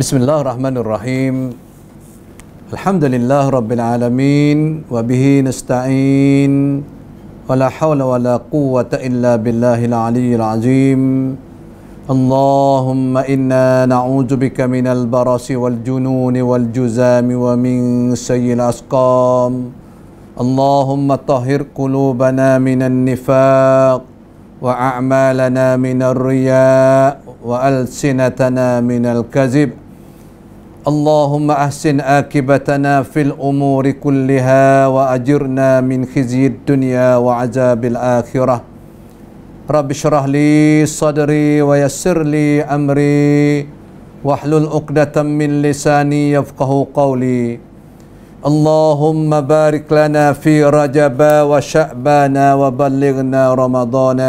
بسم الله الرحمن الرحيم الحمد لله رب العالمين وبه نستعين ولا حول ولا قوة إلا بالله العلي العظيم اللهم إنا نعوذ بك من البرص والجنون والجزام ومن سيء الأسقام اللهم طهر قلوبنا من النفاق وأعمالنا من الرياء وألسنتنا من الكذب اللهم احسن عاقبتنا في الامور كلها واجرنا من خزي الدنيا وعذاب الاخره رب اشرح لي صدري ويسر لي امري واحلل عقدة من لساني يفقه قولي اللهم بارك لنا في رجب وشعبان وبلغنا رمضان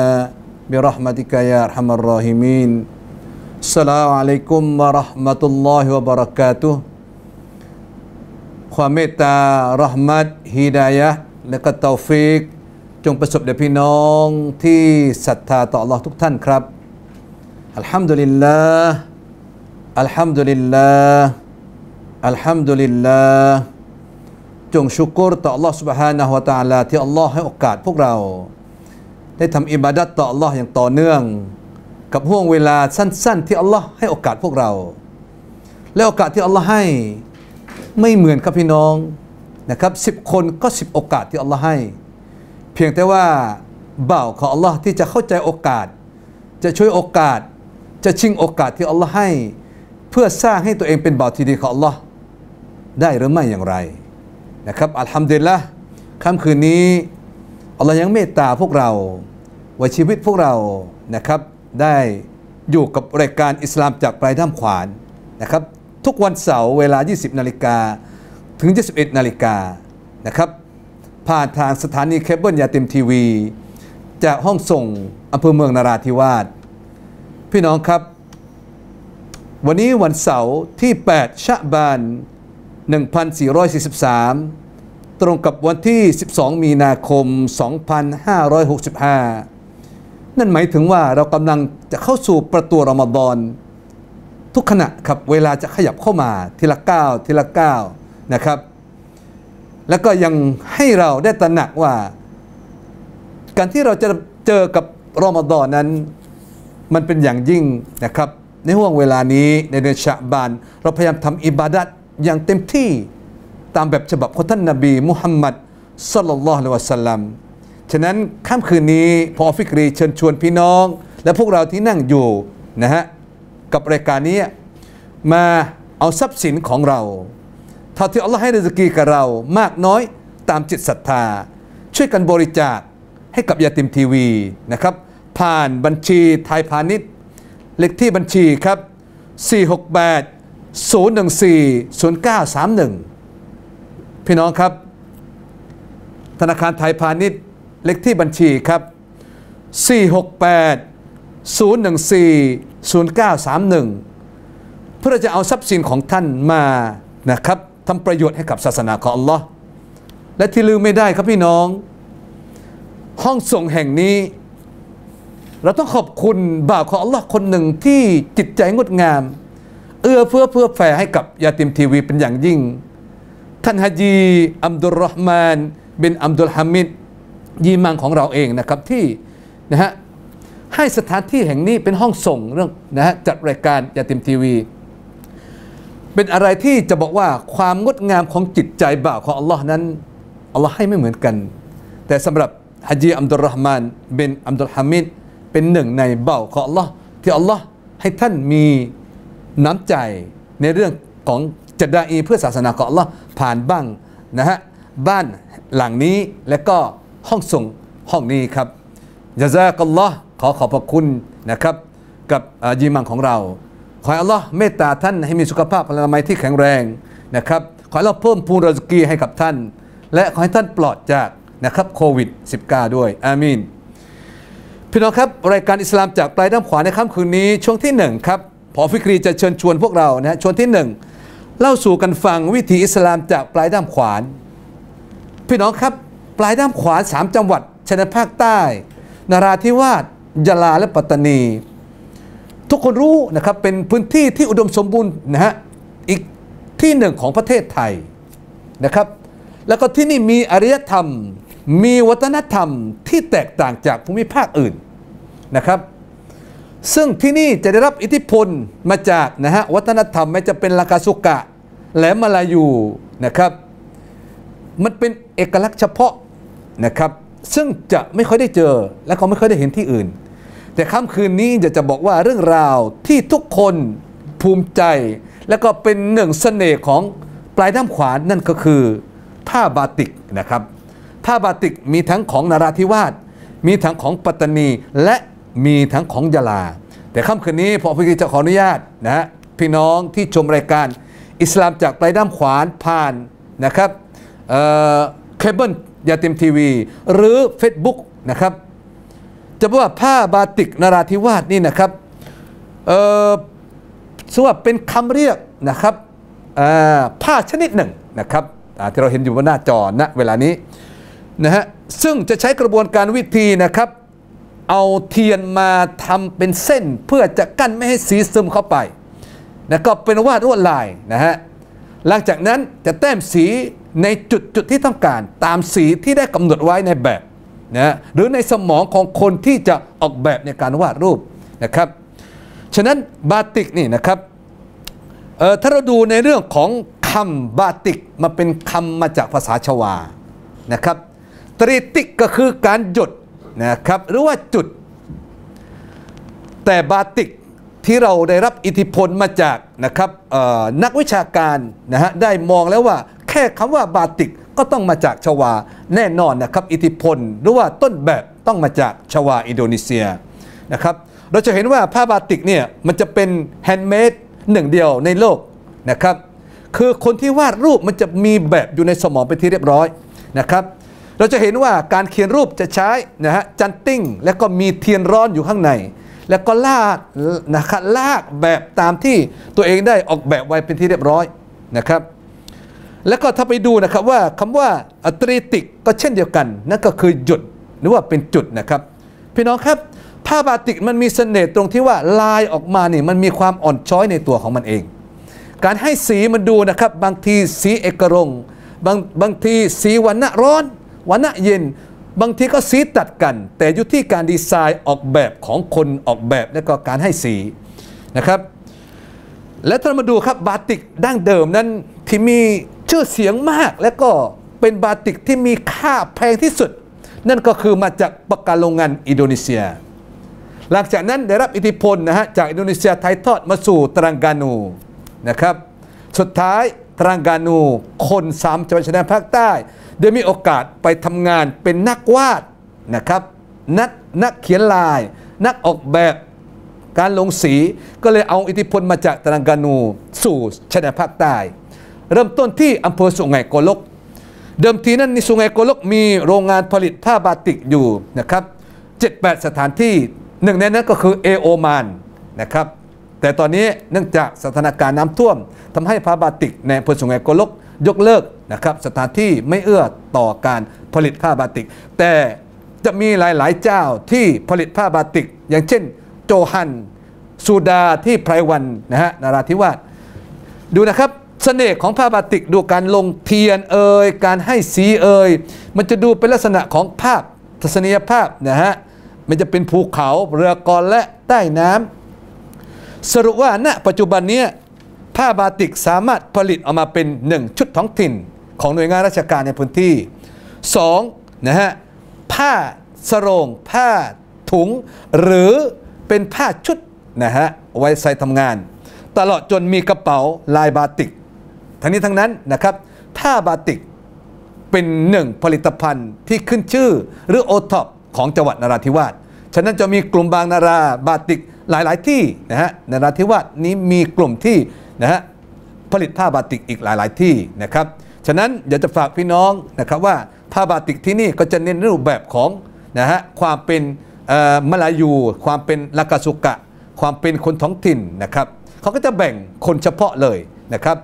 برحمتك يا ارحم الراحمين Assalamualaikum warahmatullahi wabarakatuh Khamita rahmat hidayah และก็ taufik จงประสบเดพี่น้องที่ศรัทธาต่อ Allah ทุกท่านครับอัลฮัมดุลิลลาห์อัลฮัมดุลิลลาห์อัลฮัมดุลิลลาห์จงชุกรต่อ Allah سبحانه และ تعالى ที่ Allah ให้โอกาสพวกเราได้ทำอิบาดัตต่อ Allah อย่างต่อเนื่องกับห่วงเวลาสั้น ๆ ที่อัลลอฮ์ให้โอกาสพวกเรา และโอกาสที่อัลลอฮ์ให้ไม่เหมือนครับพี่น้องนะครับสิบคนก็สิบโอกาสที่อัลลอฮ์ให้เพียงแต่ว่าเบ่าของอัลลอฮ์ที่จะเข้าใจโอกาส จะช่วยโอกาสจะชิงโอกาสที่อัลลอฮ์ให้ เพื่อสร้างให้ตัวเองเป็นบ่าวที่ดีของอัลลอฮ์ได้หรือไม่อย่างไร นะครับอัลฮัมดุลิลละค่ำคืนนี้อัลลอฮ์ยังเมตตาพวกเราไว้ชีวิตพวกเรานะครับได้อยู่กับรายการอิสลามจากปลายถ้ำขวานนะครับทุกวันเสาร์เวลา 20 นาฬิกาถึง 21 นาฬิกานะครับ ผ่านทางสถานีเคเบิลยาติมทีวี จากห้องส่งอำเภอเมืองนาราธิวาสพี่น้องครับ วันนี้วันเสาร์ที่ 8 ชะบาน 1443 ตรงกับวันที่ 12 มีนาคม 2565นั่นหมายถึงว่าเรากำลังจะเข้าสู่ประตูรอมฎอนทุกขณะครับเวลาจะขยับเข้ามาทีละก้าวทีละก้าวนะครับ แล้วก็ยังให้เราได้ตระหนักว่า การที่เราจะเจอกับรอมฎอนนั้น มันเป็นอย่างยิ่งนะครับ ในห่วงเวลานี้ในเดือนชะบาน เราพยายามทำอิบาดัตอย่างเต็มที่ตามแบบฉบับของท่านนบี มุฮัมมัดสัลลัลลอฮุอะลัยวะสัลลัมฉะนั้นค่ำคืนนี้พอฟิกรีเชิญชวนพี่น้องและพวกเราที่นั่งอยู่ นะฮะ กับรายการนี้มาเอาทรัพย์สินของเราเท่าที่อัลลอฮ์ให้ริสกีกับเรามากน้อยตามจิตศรัทธา ช่วยกันบริจาคให้กับยาติมทีวี นะครับ ผ่านบัญชีไทยพาณิชย์ เลขที่บัญชีครับ 468 014 0931 พี่น้องครับ ธนาคารไทยพาณิชย์เลขที่บัญชีครับ 468 014 0931 เพื่อจะเอาทรัพย์สินของท่านมานะครับทำประโยชน์ให้กับศาสนาของอัลลอฮ์และที่ลืมไม่ได้ครับพี่น้อง ห้องส่งแห่งนี้ เราต้องขอบคุณบ่าวของอัลลอฮ์คนหนึ่งที่จิตใจงดงาม เอื้อเพื่อเพื่อแฝให้กับ ยาติมทีวีเป็นอย่างยิ่ง ท่านฮะจีอัมดุลรอห์มานบินอัมดุลฮามิดยีมังของเราเองนะครับ ที่นะฮะให้สถานที่แห่งนี้เป็นห้องส่งเรื่องนะฮะจัดรายการยาติมทีวี เป็นอะไรที่จะบอกว่าความงดงามของจิตใจบ่าวของอัลลอฮ์นั้นอัลลอฮ์ให้ไม่เหมือนกัน แต่สำหรับฮะจีอัมดุลรหมานเป็นอัมดุลฮามิด เป็นหนึ่งในเบ่าวของอัลลอฮ์ที่อัลลอฮ์ให้ท่านมีน้ำใจในเรื่องของจัดดาอีเพื่อศาสนาของอัลลอฮ์ผ่านบ้างนะฮะบ้านหลังนี้และก็ห้องส่งห้องนี้ครับยาซากัลลอฮ์ขอขอบพระคุณนะครับ กับยีมังของเรา ขออัลลอฮ์เมตตาท่านให้มีสุขภาพพลามัยที่แข็งแรงนะครับ ขอเราเพิ่มพูนรสกีให้กับท่าน และขอให้ท่านปลอดจากนะครับโควิด -19 ด้วยอามีนพี่น้องครับ รายการอิสลามจากปลายด้านขวาในค่ำคืนนี้ ช่วงที่ 1 ครับพอฟิกรีจะเชิญชวนพวกเรานะชวนที่1เล่าสู่กันฟังวิถีอิสลามจากปลายด้ามขวานพี่น้องครับลายด้ามขวา3จังหวัดชนภาคใต้นราธิวาสยะลาและปัตตานี ทุกคนรู้นะครับเป็นพื้นที่ที่อุดมสมบูรณ์นะฮะอีกที่หนึ่งของประเทศไทยนะครับแล้วก็ที่นี่มีอารยธรรมมีวัฒนธรรมที่แตกต่างจากภูมิภาคอื่นนะครับซึ่งที่นี่จะได้รับอิทธิพล มาจากนะฮะวัฒนธรรมไม่จะเป็นลากาสุกะและมาลายูนะครับมันเป็นเอกลักษณ์เฉพาะนะครับ ซึ่งจะไม่ค่อยได้เจอและเขาไม่ค่อยได้เห็นที่อื่น แต่ค่ำคืนนี้จะจะบอกว่าเรื่องราวที่ทุกคนภูมิใจ และก็เป็นหนึ่งเสน่ห์ของปลายด้ามขวานนั่นก็คือผ้าบาติกนะครับ ผ้าบาติกมีทั้งของนาราธิวาส มีทั้งของปัตตานีและมีทั้งของยาลา แต่ค่ำคืนนี้พอพี่จะขออนุญาตนะฮะพี่น้องที่ชมรายการอิสลามจากปลายด้ามขวานผ่านนะครับเคเบิลยาติมทีวีหรือ Facebook นะครับจะบอกว่าผ้าบาติกนราธิวาสนี่นะครับเออสว่าเป็นคำเรียกนะครับผ้าชนิดหนึ่งนะครับที่เราเห็นอยู่บนหน้าจอณนะเวลานี้นะฮะซึ่งจะใช้กระบวนการวิธีนะครับ เอาเทียนมาทำเป็นเส้น เพื่อจะกั้นไม่ให้สีซึมเข้าไปนะก็เป็นวาดลวดลายนะฮะหลังจากนั้นจะแต้มสีในจุดจุดที่ต้องการตามสีที่ได้กำหนดไว้ในแบบนะหรือในสมองของคนที่จะออกแบบในการวาดรูปนะครับ ฉะนั้นบาติกนี่นะครับถ้าเราดูในเรื่องของคำบาติกมาเป็นคำมาจากภาษาชวานะครับตรีติกก็คือการหยดนะครับหรือว่าจุด แต่บาติกที่เราได้รับอิทธิพลมาจากนะครับนักวิชาการนะฮะได้มองแล้วว่าแค่คำว่าบาติกก็ต้องมาจากชวาแน่นอนนะครับ อิทธิพลหรือว่าต้นแบบต้องมาจากชวาอินโดนีเซียนะครับ เราจะเห็นว่า ผ้าบาติกเนี่ยมันจะเป็นแฮนด์เมดหนึ่งเดียวในโลกนะครับคือคนที่วาดรูปมันจะมีแบบอยู่ในสมองไปที่เรียบร้อยนะครับเราจะเห็นว่าการเขียนรูปจะใช้นะฮะจันติ้งแล้วก็มีเทียนร้อนอยู่ข้างในแล้วก็ลากนะครับลากแบบตามที่ตัวเองได้ออกแบบไว้เป็นที่เรียบร้อยนะครับแล้วก็ถ้าไปดูนะครับว่าคำว่าอตรีติกก็เช่นเดียวกัน นั่นก็คือหยุดหรือว่าเป็นจุดนะครับ พี่น้องครับ ผ้าบาติกมันมีเสน่ห์ตรงที่ว่าลายออกมาเนี่ยมันมีความอ่อนช้อยในตัวของมันเอง การให้สีมันดูนะครับ บางทีสีเอกรงบางบางทีสีวันณะร้อนวันณะเย็น บางทีก็สีตัดกัน แต่อยู่ที่การดีไซน์ออกแบบของคนออกแบบและก็การให้สีนะครับ และถ้ามาดูครับบาติกดั้งเดิมนั้นที่มีชื่อเสียงมากและก็เป็นบาติกที่มีค่าแพงที่สุด นั่นก็คือมาจากปากกาโรงงานอินโดนีเซีย หลังจากนั้นได้รับอิทธิพลนะฮะ จากอินโดนีเซียไทยทอดมาสู่ตรังกานูนะครับ สุดท้ายตรังกานูคนสามจังหวัดชายแดนภาคใต้ได้มีโอกาสไปทำงานเป็นนักวาดนะครับนักนักเขียนลาย นักออกแบบการลงสีก็เลยเอาอิทธิพลมาจากตรังกานูสู่ชายแดนภาคใต้เริ่มต้นที่อำเภอสุไงโกลก เดิมทีนั้นในสุไงโกลกมีโรงงานผลิตผ้าบาติกอยู่นะครับ 78 สถานที่หนึ่งในนั้นก็คือเอโอมานนะครับแต่ตอนนี้เนื่องจากสถานการณ์น้ำท่วมทำให้ผ้าบาติกในอำเภอสุไงโกลกยกเลิกนะครับ สถานที่ไม่เอื้อต่อการผลิตผ้าบาติก แต่จะมีหลาย ๆ เจ้าที่ผลิตผ้าบาติก อย่างเช่น โจฮัน สูดาที่ไพรวันนะฮะนาราธิวาสดูนะครับเสน่ห์ของผ้าบาติกดูการลงเทียนเอ่ยการให้สีเอ่ยมันจะดูเป็นลักษณะของภาพทัศนียภาพนะฮะ มันจะเป็นภูเขาเรือกอนและใต้น้ำ สรุปว่าณปัจจุบันนี้ผ้าบาติกสามารถผลิตออกมาเป็น 1 ชุดท้องถิ่นของหน่วยงานราชการในพื้นที่ 2. นะฮะผ้าสรง ผ้าถุง หรือเป็นผ้าชุดนะฮะไว้ใส่ทำงาน ตลอดจนมีกระเป๋าลายบาติกทั้งนี้ทั้งนั้นนะครับผ้าบาติกเป็นหนึ่งผลิตภัณฑ์ที่ขึ้นชื่อหรือโอท็อปของจังหวัดนราธิวาสฉะนั้นจะมีกลุ่มบางนาราบาติกหลาย ๆ ที่นะฮะนราธิวาสนี้มีกลุ่มที่นะฮะผลิตผ้าบาติกอีกหลายๆที่นะครับฉะนั้นเดี๋ยวจะฝากพี่น้องนะครับว่าผ้าบาติกที่นี่ก็จะเน้นรูปแบบของนะฮะความเป็นมลายู ความเป็นลากาสุกะ ความเป็นคนท้องถิ่นนะครับ เขาก็จะแบ่งคนเฉพาะเลยนะครับ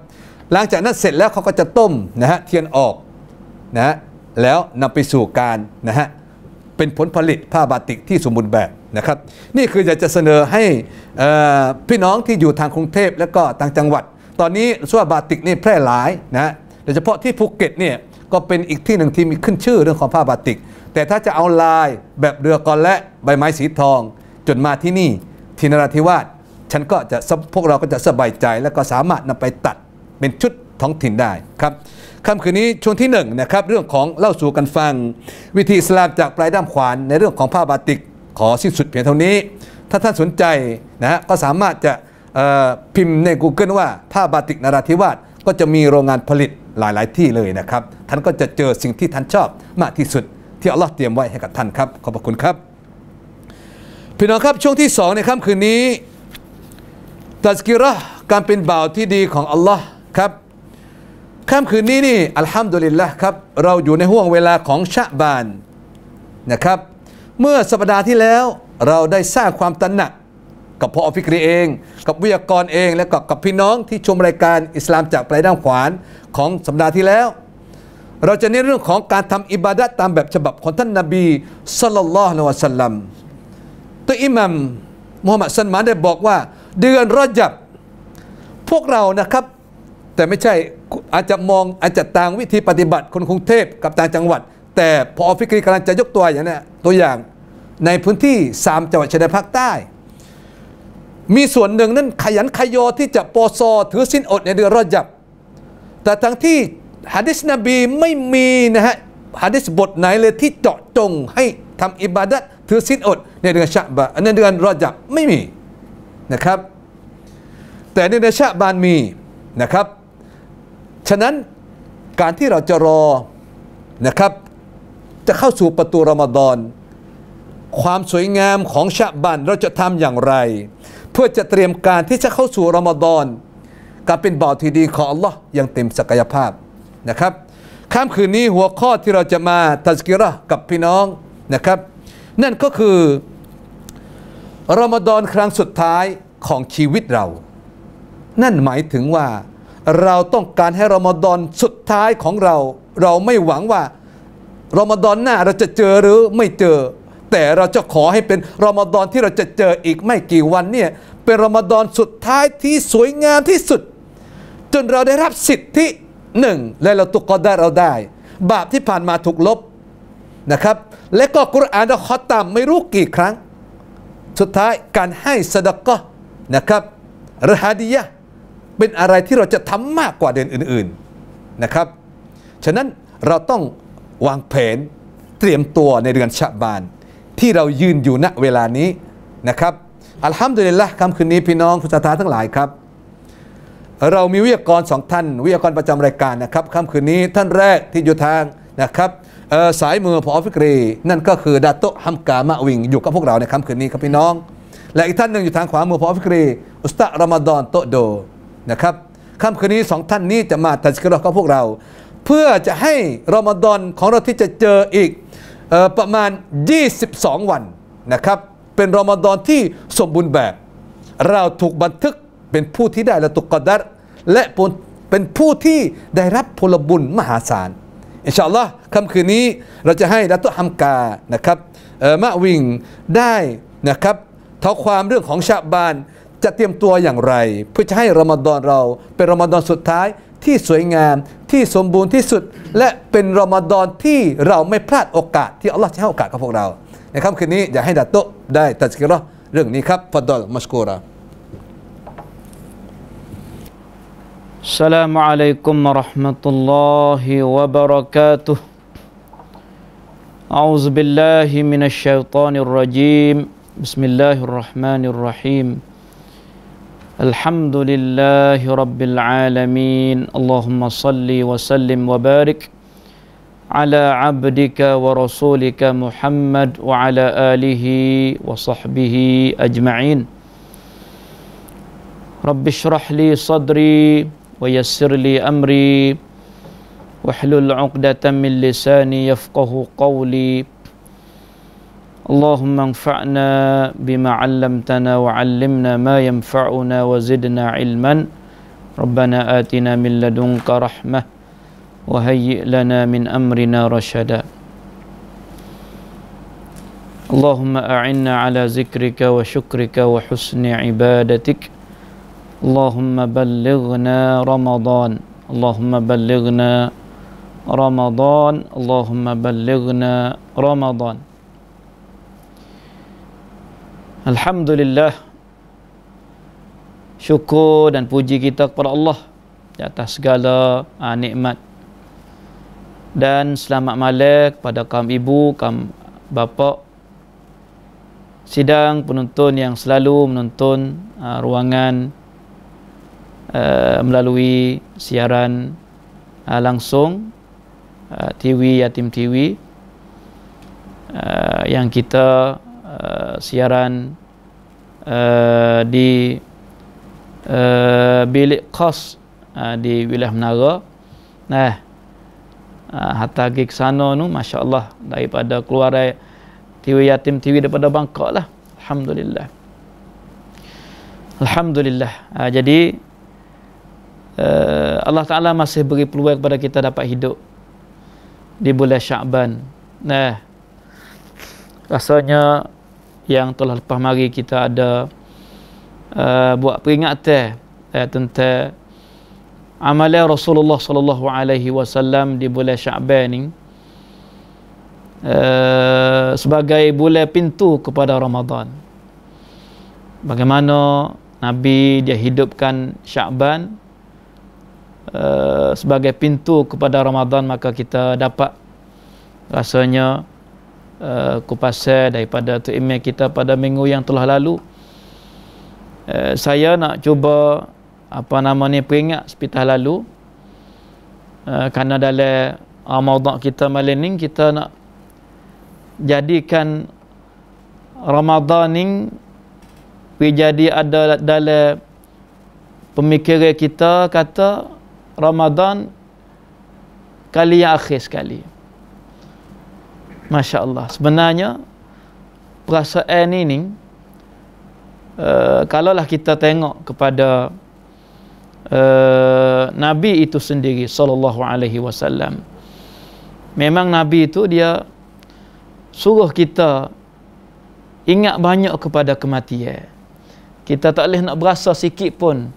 หลังจากนั้นเสร็จแล้วเขาก็จะต้มนะฮะเทียนออกนะฮะแล้วนำไปสู่การนะฮะเป็นผลผลิตผ้าบาติกที่สมบูรณ์แบบนะครับนี่คืออยากจะเสนอให้พี่น้องที่อยู่ทางกรุงเทพและก็ต่างจังหวัด ตอนนี้ส่วนบาติกนี่แพร่หลายนะโดยเฉพาะที่ภูเก็ตเนี่ยก็เป็นอีกที่หนึ่งที่มีขึ้นชื่อเรื่องของผ้าบาติก แต่ถ้าจะเอาลายแบบเรือกอนและใบไม้สีทอง จนมาที่นี่ที่นราธิวาสฉันก็จะพวกเรา ก็จะสบายใจและก็สามารถนำไปตัดเป็นชุดท้องถิ่นได้ครับค่ำคืนนี้ ช่วงที่1นนะครับเรื่องของเล่าสู่กันฟัง วิธีสลามจากปลายด้ามขวานในเรื่องของผ้าบาติก ขอสิ้นสุดเพียงเท่านี้ ถ้าท่านสนใจนะฮะก็สามารถจะพิมพ์ใน Google ว่าผ้าบาติกนราธิวาสก็จะมีโรงงานผลิตหลายๆ ที่เลยนะครับ ท่านก็จะเจอสิ่งที่ท่านชอบมากที่สุด ที่อัลลอฮ์เตรียมไว้ให้กับท่านครับขอบพระคุณครับพี่น้องครับช่วงที่ 2ในค่ำคืนนี้ตัสกิระการเป็นบ่าวที่ดีของอัลลอฮ์ครับค่ำคืนนี้นี่อัลฮัมดุลิลละครับเราอยู่ในห่วงเวลาของชะบานนะครับ เมื่อสัปดาห์ที่แล้วเราได้สร้างความตระหนักกับพ่อฟิกรีเอง กับวิทยากรเองและกับกับพี่น้องที่ชมรายการอิสลามจากปลายด้านขวานของสัปดาห์ที่แล้ว เราจะเน้นเรื่องของการทำอิบาดะตามแบบฉบับของท่านนบีสุลต่านละวะสัลลัมตัวอิหมัมมุฮัมมัดสันมานได้บอกว่าเดือนรอจับพวกเรานะครับแต่ไม่ใช่อาจจะมองอาจจะต่างวิธีปฏิบัติคนกรุงเทพกับต่างจังหวัด แต่พอฟิกรีกำลังจะยกตัวอย่างนี้ตัวอย่างในพื้นที่ 3 จังหวัดชายแดนภาคใต้ มีส่วนหนึ่งนั้น ขยันขยอที่จะปอซอถือสินอดในเดือนรอจับ แต่ทั้งที่ฮะดิษนบีไม่มีนะฮะฮะดิษบทไหนเลยที่เจาะจงให้ทำอิบาดัถือสินอดในเดือนชะบะในเดือนรอจับไม่มีนะครับ แต่ในเดือนชะบานมีนะครับฉะนั้นการที่เราจะรอนะครับจะเข้าสู่ประตูรอมฎอนความสวยงามของชะบันเราจะทำอย่างไร เพื่อจะเตรียมการที่จะเข้าสู่รอมฎอนการเป็นบ่าวที่ดีของอัลลอฮ์อย่างเต็มศักยภาพนะครับค่ำคืนนี้หัวข้อที่เราจะมา ตัสกิระกับพี่น้องนะครับ นั่นก็คือรอมฎอนครั้งสุดท้ายของชีวิตเรานั่นหมายถึงว่าเราต้องการให้รอมฎอนสุดท้ายของเรา เราไม่หวังว่ารอมฎอนหน้าเราจะเจอหรือไม่เจอ แต่เราจะขอให้เป็นรอมฎอนที่เราจะเจออีกไม่กี่วันเนี่ย เป็นรอมฎอนสุดท้ายที่สวยงามที่สุด จนเราได้รับสิทธิหนึ่งและเราตุกอได้เราได้ บาปที่ผ่านมาถูกลบนะครับ และก็กุรอานเราขอตามไม่รู้กี่ครั้ง สุดท้ายการให้สดกก็นะครับรหาดียะเป็นอะไรที่เราจะทำมากกว่าเดือนอื่นๆนะครับ ฉะนั้นเราต้องวางแผนเตรียมตัวในเดือนชะบาน ที่เรายืนอยู่ณเวลานี้นะครับอัลฮัมดุลิลละคำคืนนี้พี่น้องผู้ศรัทธาทั้งหลายครับ เรามีวิทยากรสองท่านวิทยากรประจำรายการนะครับค่ำคืนนี้ท่านแรกที่อยู่ทางนะครับสายมือพอฟิกรี นั่นก็คือดาโตฮัมกามะวิงอยู่กับพวกเราในค่ำคืนนี้ครับพี่น้อง และอีกท่านหนึ่งอยู่ทางขวามือพอฟิกรีอุสตะรอมฎอนโตโดนะครับค่ำคืนนี้สองท่านนี้จะมาตัดสินกับพวกเรา เพื่อจะให้รอมฎอนของเราที่จะเจออีกออประมาณ22วันนะครับเป็นรอมฎอนที่สมบูรณ์แบบ เราถูกบันทึกเป็นผู้ที่ได้ละตุกดัดและเป็นผู้ที่ได้รับพลบุญมหาศาลอินชาอัลลอฮ์ค่ำคืนนี้เราจะให้ละตุฮัมกานะครับมะวิงได้นะครับเท่าความเรื่องของชาบานจะเตรียมตัวอย่างไร เพื่อจะให้รอมฎอนเรา เป็นรอมฎอนสุดท้ายที่สวยงามที่สมบูรณ์ที่สุด และเป็นรอมฎอนที่เราไม่พลาดโอกาสที่อัลลอฮ์จะให้โอกาสกับพวกเราในค่ำคืนนี้อยากให้ดัตโตได้ตัดสินเรื่องนี้ครับฟัดดอลมัสกูรา السلام عليكم ورحمة الله وبركاته أعوذ بالله من الشيطان الرجيم بسم الله الرحمن الرحيم الحمد لله رب العالمين اللهم صل وسلم وبارك على عبدك ورسولك محمد وعلى آله وصحبه أجمعين رب اشرح لي صدري ويسر لي أمري واحلل عقدة من لساني يفقه قولي اللهم انفعنا بما علمتنا وعلمنا ما ينفعنا وزدنا علما ربنا آتنا من لدنك رحمة وهيئ لنا من أمرنا رشدا اللهم أعنا على ذكرك وشكرك وحسن عبادتك اللهم بلغنا رمضان اللهم بلغنا رمضان اللهم بلغنا رمضان Alhamdulillah syukur dan puji kita kepada Allah di atas segala uh, nikmat dan selamat malam kepada kaum ibu, kaum bapa sidang penonton yang selalu menonton uh, ruangan uh, melalui siaran uh, langsung uh, TV Yatim TV uh, yang kita Eh, siaran uh, di uh, bilik kos uh, di wilayah menara nah uh, hatta pergi ke sana tu Masya Allah daripada keluar tiwi yatim tiwi daripada bangkok lah Alhamdulillah Alhamdulillah uh, jadi uh, Allah Ta'ala masih beri peluang kepada kita dapat hidup di bulan Syaban nah rasanya yang telah lepas mari kita ada uh, buat peringatan uh, tentang amalan Rasulullah sallallahu alaihi wasallam di bulan Syaban ni uh, sebagai bulan pintu kepada Ramadan. Bagaimana Nabi dia hidupkan Syaban uh, sebagai pintu kepada Ramadan maka kita dapat rasanya Eh, kupasir daripada tu email kita pada minggu yang telah lalu uh, saya nak cuba apa nama ni peringat sepitah lalu uh, kerana dalam Ramadan kita malam ni kita nak jadikan Ramadan ni menjadi ada dalam pemikiran kita kata Ramadan kali yang akhir sekali. Masya Allah. Sebenarnya, perasaan ini, uh, kalaulah kita tengok kepada uh, Nabi itu sendiri, Sallallahu Alaihi Wasallam, memang Nabi itu dia suruh kita ingat banyak kepada kematian. Kita tak boleh nak berasa sikit pun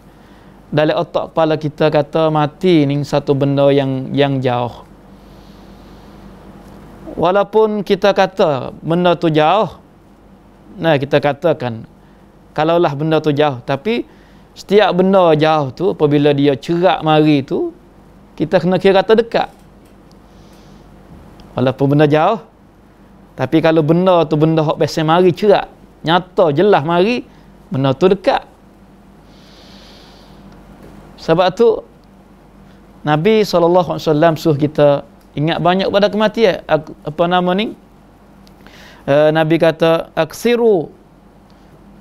dalam otak kepala kita kata mati ni satu benda yang yang jauh walaupun kita kata benda tu jauh nah kita katakan kalaulah benda tu jauh tapi setiap benda jauh tu apabila dia cerak mari tu kita kena kira kata dekat walaupun benda jauh tapi kalau benda tu benda hok besen mari cerak nyata jelas mari benda tu dekat sebab tu Nabi SAW suruh kita ingat banyak pada kematian apa nama ni uh, nabi kata aksiru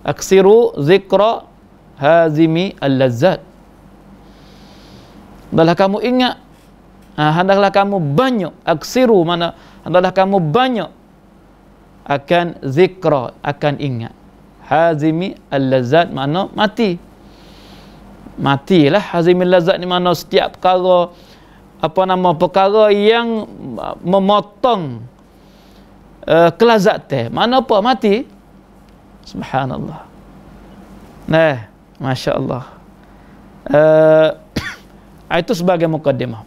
aksiru zikra hazimi al-lazzat hendaklah kamu ingat ha, hendaklah kamu banyak aksiru mana hendaklah kamu banyak akan zikra akan ingat hazimi al-lazzat mana mati matilah hazimi al-lazzat ni mana setiap perkara apa nama perkara yang ah, memotong uh, Teh Mana apa mati? Subhanallah. Nah, masya-Allah. Uh, itu sebagai mukadimah.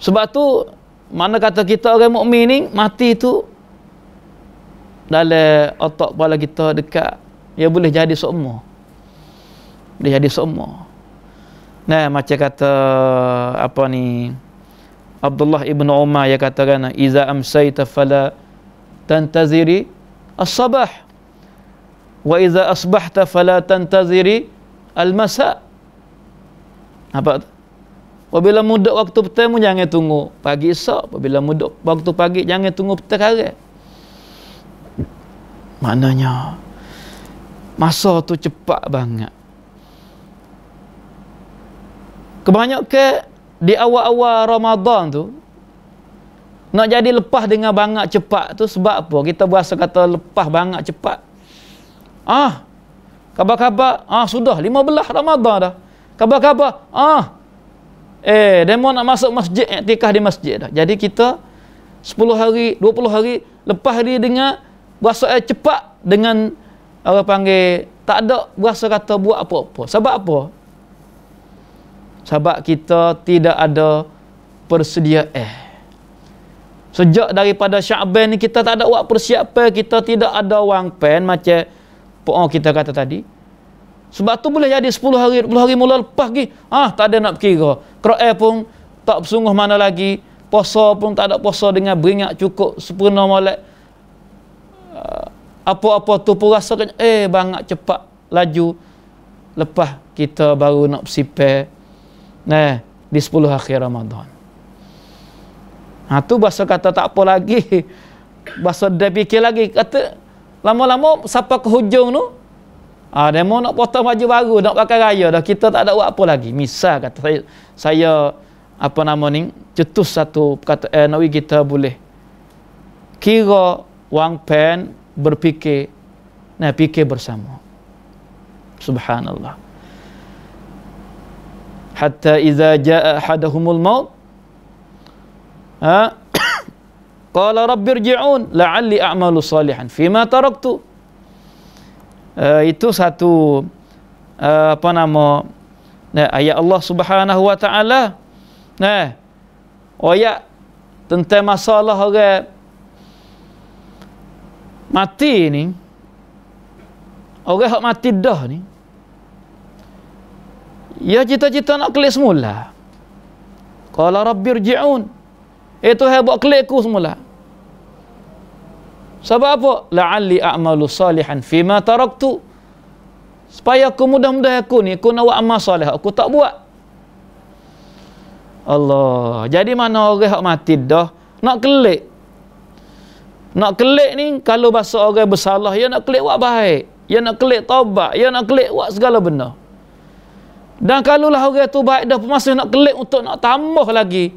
Sebab tu mana kata kita orang mukmin ni mati itu dalam otak kepala kita dekat Ya boleh jadi semua. Boleh jadi semua. Nah, macam kata apa ni Abdullah ibn Umar yang kata kan iza amsayta fala tantaziri as-sabah wa iza asbahta fala tantaziri al-masa apa Apabila muda waktu petang jangan tunggu pagi esok apabila muda waktu pagi jangan tunggu petang hari Maknanya masa tu cepat banget Kebanyakan di awal-awal Ramadan tu nak jadi lepas dengan bangak cepat tu sebab apa? Kita berasa kata lepas bangak cepat. Ah. Khabar-khabar, ah sudah 15 Ramadan dah. Khabar-khabar, ah. Eh, demo nak masuk masjid iktikaf di masjid dah. Jadi kita 10 hari, 20 hari lepas hari dengan berasa eh, cepat dengan orang panggil tak ada berasa kata buat apa-apa. Sebab apa? sebab kita tidak ada persediaan. Eh. Sejak daripada Syaban ni kita tak ada buat persiapan, kita tidak ada wang pen macam puan kita kata tadi. Sebab tu boleh jadi 10 hari, 10 hari mula lepas lagi. Ah, tak ada nak kira. Kera'i pun tak bersungguh mana lagi. Puasa pun tak ada puasa dengan beringat cukup sepenuh ah, malak. Apa-apa tu pun rasakan, eh, banget cepat laju. Lepas kita baru nak bersipai Nah, eh, di 10 akhir Ramadan. Nah, ha, tu bahasa kata tak apa lagi. Bahasa dia fikir lagi. Kata, lama-lama siapa ke hujung tu, ah, dia mau nak potong baju baru, nak pakai raya dah. Kita tak ada buat apa lagi. Misal kata saya, saya apa nama ni, cetus satu kata, eh, nawi kita boleh. Kira Wang Pen berfikir, nak fikir bersama. Subhanallah hatta iza jaa ahaduhumul maut ha qala rabbirji'un la'alli a'malu salihan fima taraktu eh, itu satu uh, apa nama nah, eh, ayat Allah Subhanahu wa taala nah ayat tentang masalah orang mati ni orang hak mati dah ni Ya cita-cita nak kelik semula. Kalau Rabbir ji'un. itu eh, Tuhan buat kelik semula. Sebab apa? La'alli a'malu salihan fima taraktu. Supaya aku mudah-mudah aku ni, aku nak buat amal salih. Aku tak buat. Allah. Jadi mana orang yang mati dah? Nak kelik. Nak kelik ni, kalau bahasa orang bersalah, dia ya nak kelik buat baik. Ia ya nak kelik taubat. dia ya nak kelik buat segala benda. Dan kalaulah orang tu baik dah masa nak klik untuk nak tambah lagi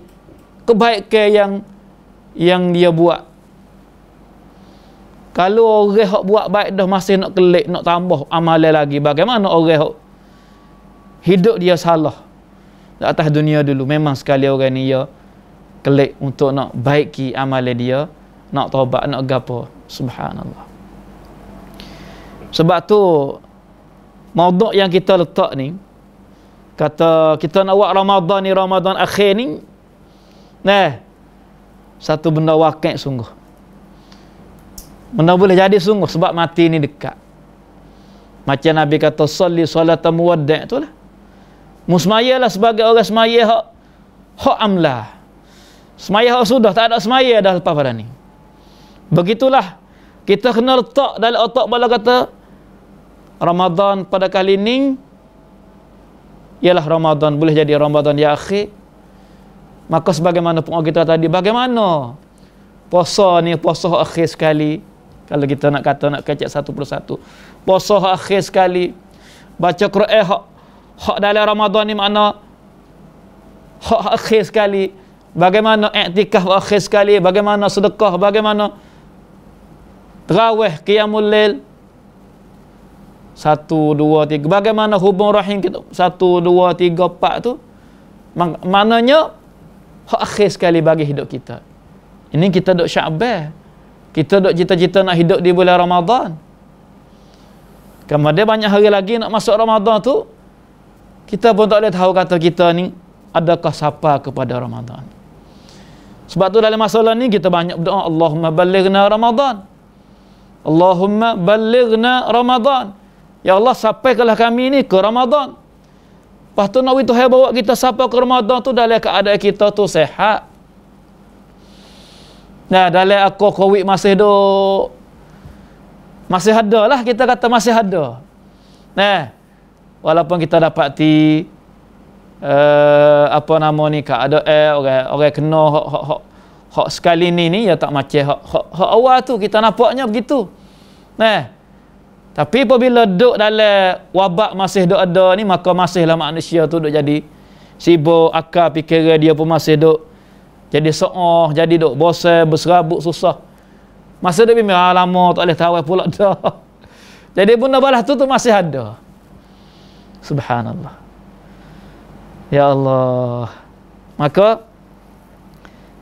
kebaikan yang yang dia buat. Kalau orang hok buat baik dah masih nak kelik nak tambah amalan lagi bagaimana orang hok hidup dia salah di atas dunia dulu memang sekali orang ni ya kelik untuk nak baiki amalan dia nak taubat nak gapo subhanallah sebab tu mauduk yang kita letak ni kata kita nak buat Ramadan ni Ramadan akhir ni nah satu benda wakil sungguh benda boleh jadi sungguh sebab mati ni dekat macam Nabi kata salli salata muwadda' tu lah musmayalah sebagai orang semaya hak hak amla semaya hak sudah tak ada semaya dah lepas pada ni begitulah kita kena letak dalam otak bala kata Ramadan pada kali ni ialah Ramadan boleh jadi Ramadan ya akhir. maka sebagaimana pun kita tadi bagaimana puasa ni puasa akhir sekali kalau kita nak kata nak kecek satu persatu puasa akhir sekali baca Quran eh, hak hak dalam Ramadan ni makna hak akhir sekali bagaimana iktikaf akhir sekali bagaimana sedekah bagaimana terawih qiyamul lail satu, dua, tiga. Bagaimana hubung rahim kita? Satu, dua, tiga, empat tu. Maknanya, akhir sekali bagi hidup kita. Ini kita duduk syabah. Kita duduk cita-cita nak hidup di bulan Ramadan. Kemudian banyak hari lagi nak masuk Ramadan tu, kita pun tak boleh tahu kata kita ni, adakah sapa kepada Ramadan. Sebab tu dalam masalah ni, kita banyak berdoa, Allahumma balighna Ramadan. Allahumma balighna Ramadan. Ramadan. Ya Allah sampaikanlah kami ini ke Ramadan. Lepas tu Nabi Tuhan bawa kita sampai ke Ramadan tu dalam keadaan kita tu sehat. Nah, dalam aku COVID masih do masih ada lah kita kata masih ada. Nah, walaupun kita dapat di uh, eh, apa nama ni keadaan eh orang okay kena hok hok hok hok sekali ni ni ya tak macam hok hok hok awal tu kita nampaknya begitu. Nah, tapi apabila duduk dalam wabak masih duduk ada ni, maka masih masihlah manusia tu duduk jadi sibuk, akal fikiran dia pun masih duduk jadi seorang, jadi duduk bosan, berserabut, susah. Masa dia bimbing, ah, lama tak boleh tawar pula dah. Jadi pun balas tu tu masih ada. Subhanallah. Ya Allah. Maka,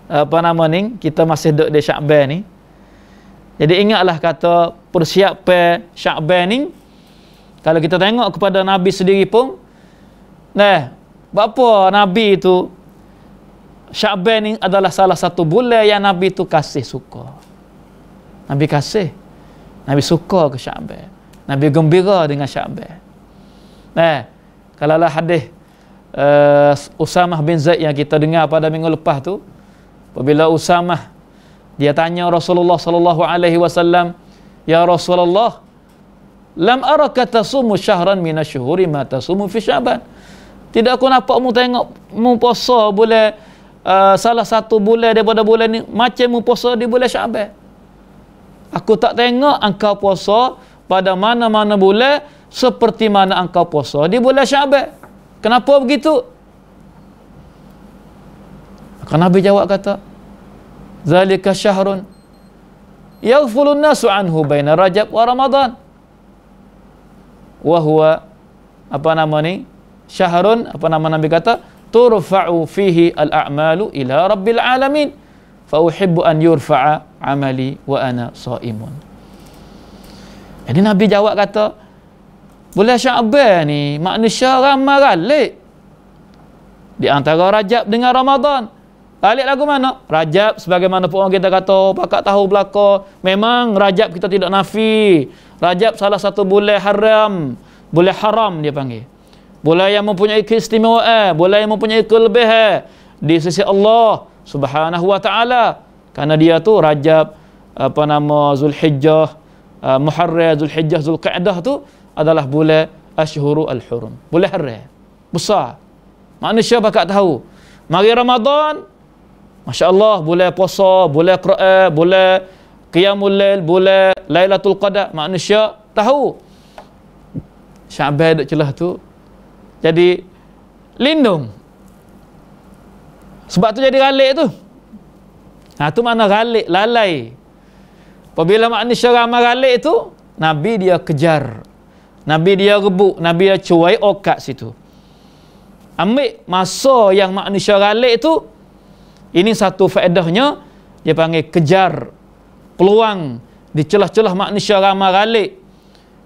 apa nama ni, kita masih duduk di Syakban ni, jadi ingatlah kata persiapan Syakban ni kalau kita tengok kepada Nabi sendiri pun nah apa Nabi itu Syakban ni adalah salah satu bulan yang Nabi itu kasih suka. Nabi kasih. Nabi suka ke Syakban. Nabi gembira dengan Syakban. Nah, kalau lah hadis uh, Usamah bin Zaid yang kita dengar pada minggu lepas tu, apabila Usamah dia tanya Rasulullah sallallahu alaihi wasallam, "Ya Rasulullah, lam araka tasumu syahran min asyhuri ma tasumu fi Syaban?" Tidak aku nampak mu tengok mu puasa boleh uh, salah satu bulan daripada bulan ni macam mu puasa di bulan Syaban. Aku tak tengok engkau puasa pada mana-mana bulan seperti mana engkau puasa di bulan Syaban. Kenapa begitu? Kenapa Nabi jawab kata, zalika syahrun yaghfulun nasu anhu baina rajab wa Ramadhan, wa huwa apa nama ni syahrun apa nama nabi kata turfa'u fihi al-a'malu ila rabbil alamin fa an yurfa'a amali wa ana sa'imun jadi nabi jawab kata bulan syaban ni manusia ramai ralik di antara rajab dengan ramadan Balik lagu mana? Rajab sebagaimana pun kita kata, pakak tahu belako. Memang Rajab kita tidak nafi. Rajab salah satu bulan haram. Bulan haram dia panggil. Bulan yang mempunyai keistimewaan, eh, bulan yang mempunyai kelebihan di sisi Allah Subhanahu wa taala. Karena dia tu Rajab apa nama Zulhijjah, eh, Muharram, Zulhijjah, Zulqa'dah tu adalah bulan Ashhurul al Hurum. Bulan haram. Besar. Manusia pakak tahu. Mari Ramadan, Masya Allah boleh puasa, boleh Quran, boleh Qiyamul Lail, boleh Lailatul Qadar. Manusia tahu. Syabat ada celah tu. Jadi, lindung. Sebab tu jadi ralik tu. Ha, tu mana ralik, lalai. Apabila manusia ramai ralik tu, Nabi dia kejar. Nabi dia rebuk, Nabi dia cuai okat situ. Ambil masa yang manusia ralik tu, ini satu faedahnya dia panggil kejar peluang di celah-celah manusia ramai ralik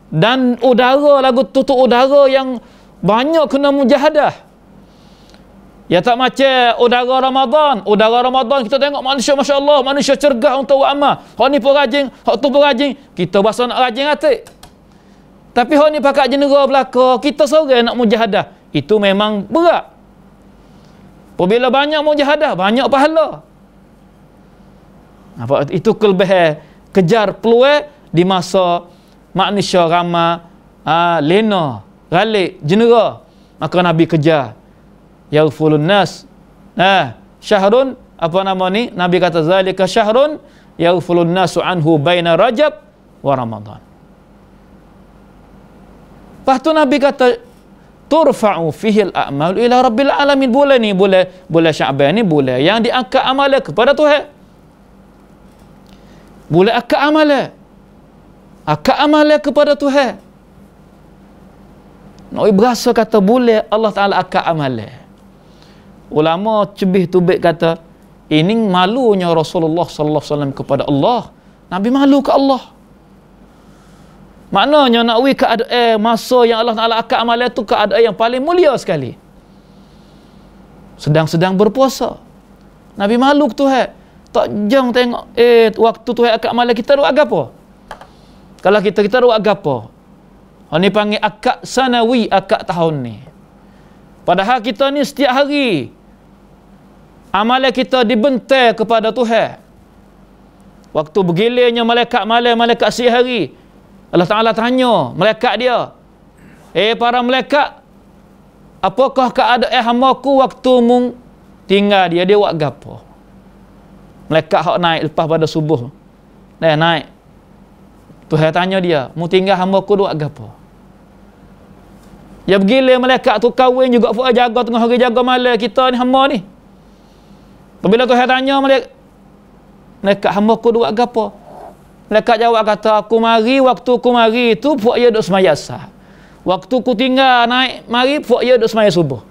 dan udara lagu tutup udara yang banyak kena mujahadah. Ya tak macam udara Ramadan. Udara Ramadan kita tengok manusia Masya Allah. Manusia cergah untuk amal. Hak ni pun rajin. Hak tu pun rajin. Kita bahasa nak rajin hati. Tapi hak ni pakat jenera belakang. Kita seorang nak mujahadah. Itu memang berat. Apabila banyak mujahadah, banyak pahala. Apa itu kelebihan kejar peluang di masa manusia ramah, ah, uh, lena, galik, jenera. Maka Nabi kejar. Ya fulun nas. Nah, syahrun apa nama ni? Nabi kata zalika syahrun ya fulun nasu anhu baina Rajab wa Ramadan. Pastu Nabi kata turfa'u fihi al a'mal ila rabbil alamin bulan ni bulan bulan Syaban ni bulan yang diangkat amal kepada Tuhan bulan akak amal akak amal kepada Tuhan Nabi berasa kata boleh Allah Ta'ala akak amal ulama cebih tubik kata ini malunya Rasulullah sallallahu alaihi wasallam kepada Allah Nabi malu ke Allah Maknanya nak wi keadaan eh, masa yang Allah Taala akan amal itu keadaan yang paling mulia sekali. Sedang-sedang berpuasa. Nabi Maluk tu hak. Tak jang tengok eh waktu tu akan amal kita ruak apa? Kalau kita kita ruak apa? Ha ni panggil akad sanawi akad tahun ni. Padahal kita ni setiap hari amalan kita dibentai kepada Tuhan. Waktu bergilirnya malaikat malam malaikat sihari hari Allah Ta'ala tanya malaikat dia. Eh para malaikat, apakah keadaan eh, hamba ku waktu mung tinggal dia? Dia buat gapo? Malaikat hak naik lepas pada subuh. Dia naik. Tuhan tanya dia, mung tinggal hamaku ku buat gapo? Ya begila malaikat tu kahwin juga fuah jaga tengah hari jaga malam kita ni hamba ni. Bila Tuhan tanya malaikat, malaikat hamba ku buat gapo? Mereka jawab kata, aku mari, waktu aku mari tu buat ia duduk semaya sah. Waktu ku tinggal naik mari, buat ia duduk semaya subuh.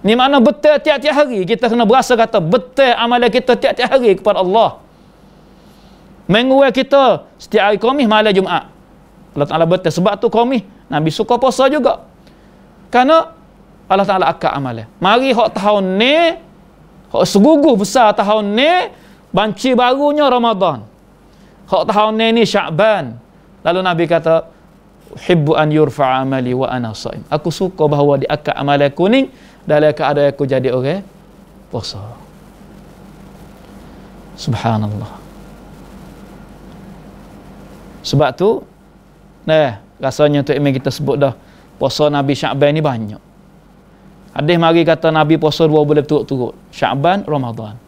Ini makna betul tiap-tiap hari. Kita kena berasa kata, betul amalan kita tiap-tiap hari kepada Allah. Menguai kita setiap hari komis malam Jumaat. Allah Ta'ala betul. Sebab tu komis, Nabi suka puasa juga. Karena Allah Ta'ala akak amalan. Mari hak tahun ni, hak segugu besar tahun ni, banci barunya Ramadan. Hak tahun ni ni Syaban. Lalu Nabi kata, "Hibbu an yurfa amali wa ana saim." Aku suka bahawa diangkat amal aku ni dalam keadaan aku jadi orang okay? puasa. Subhanallah. Sebab tu Nah, rasanya tu Imam kita sebut dah puasa Nabi Syaban ni banyak. Hadis mari kata Nabi puasa dua bulan turut-turut, Syaban, Ramadan.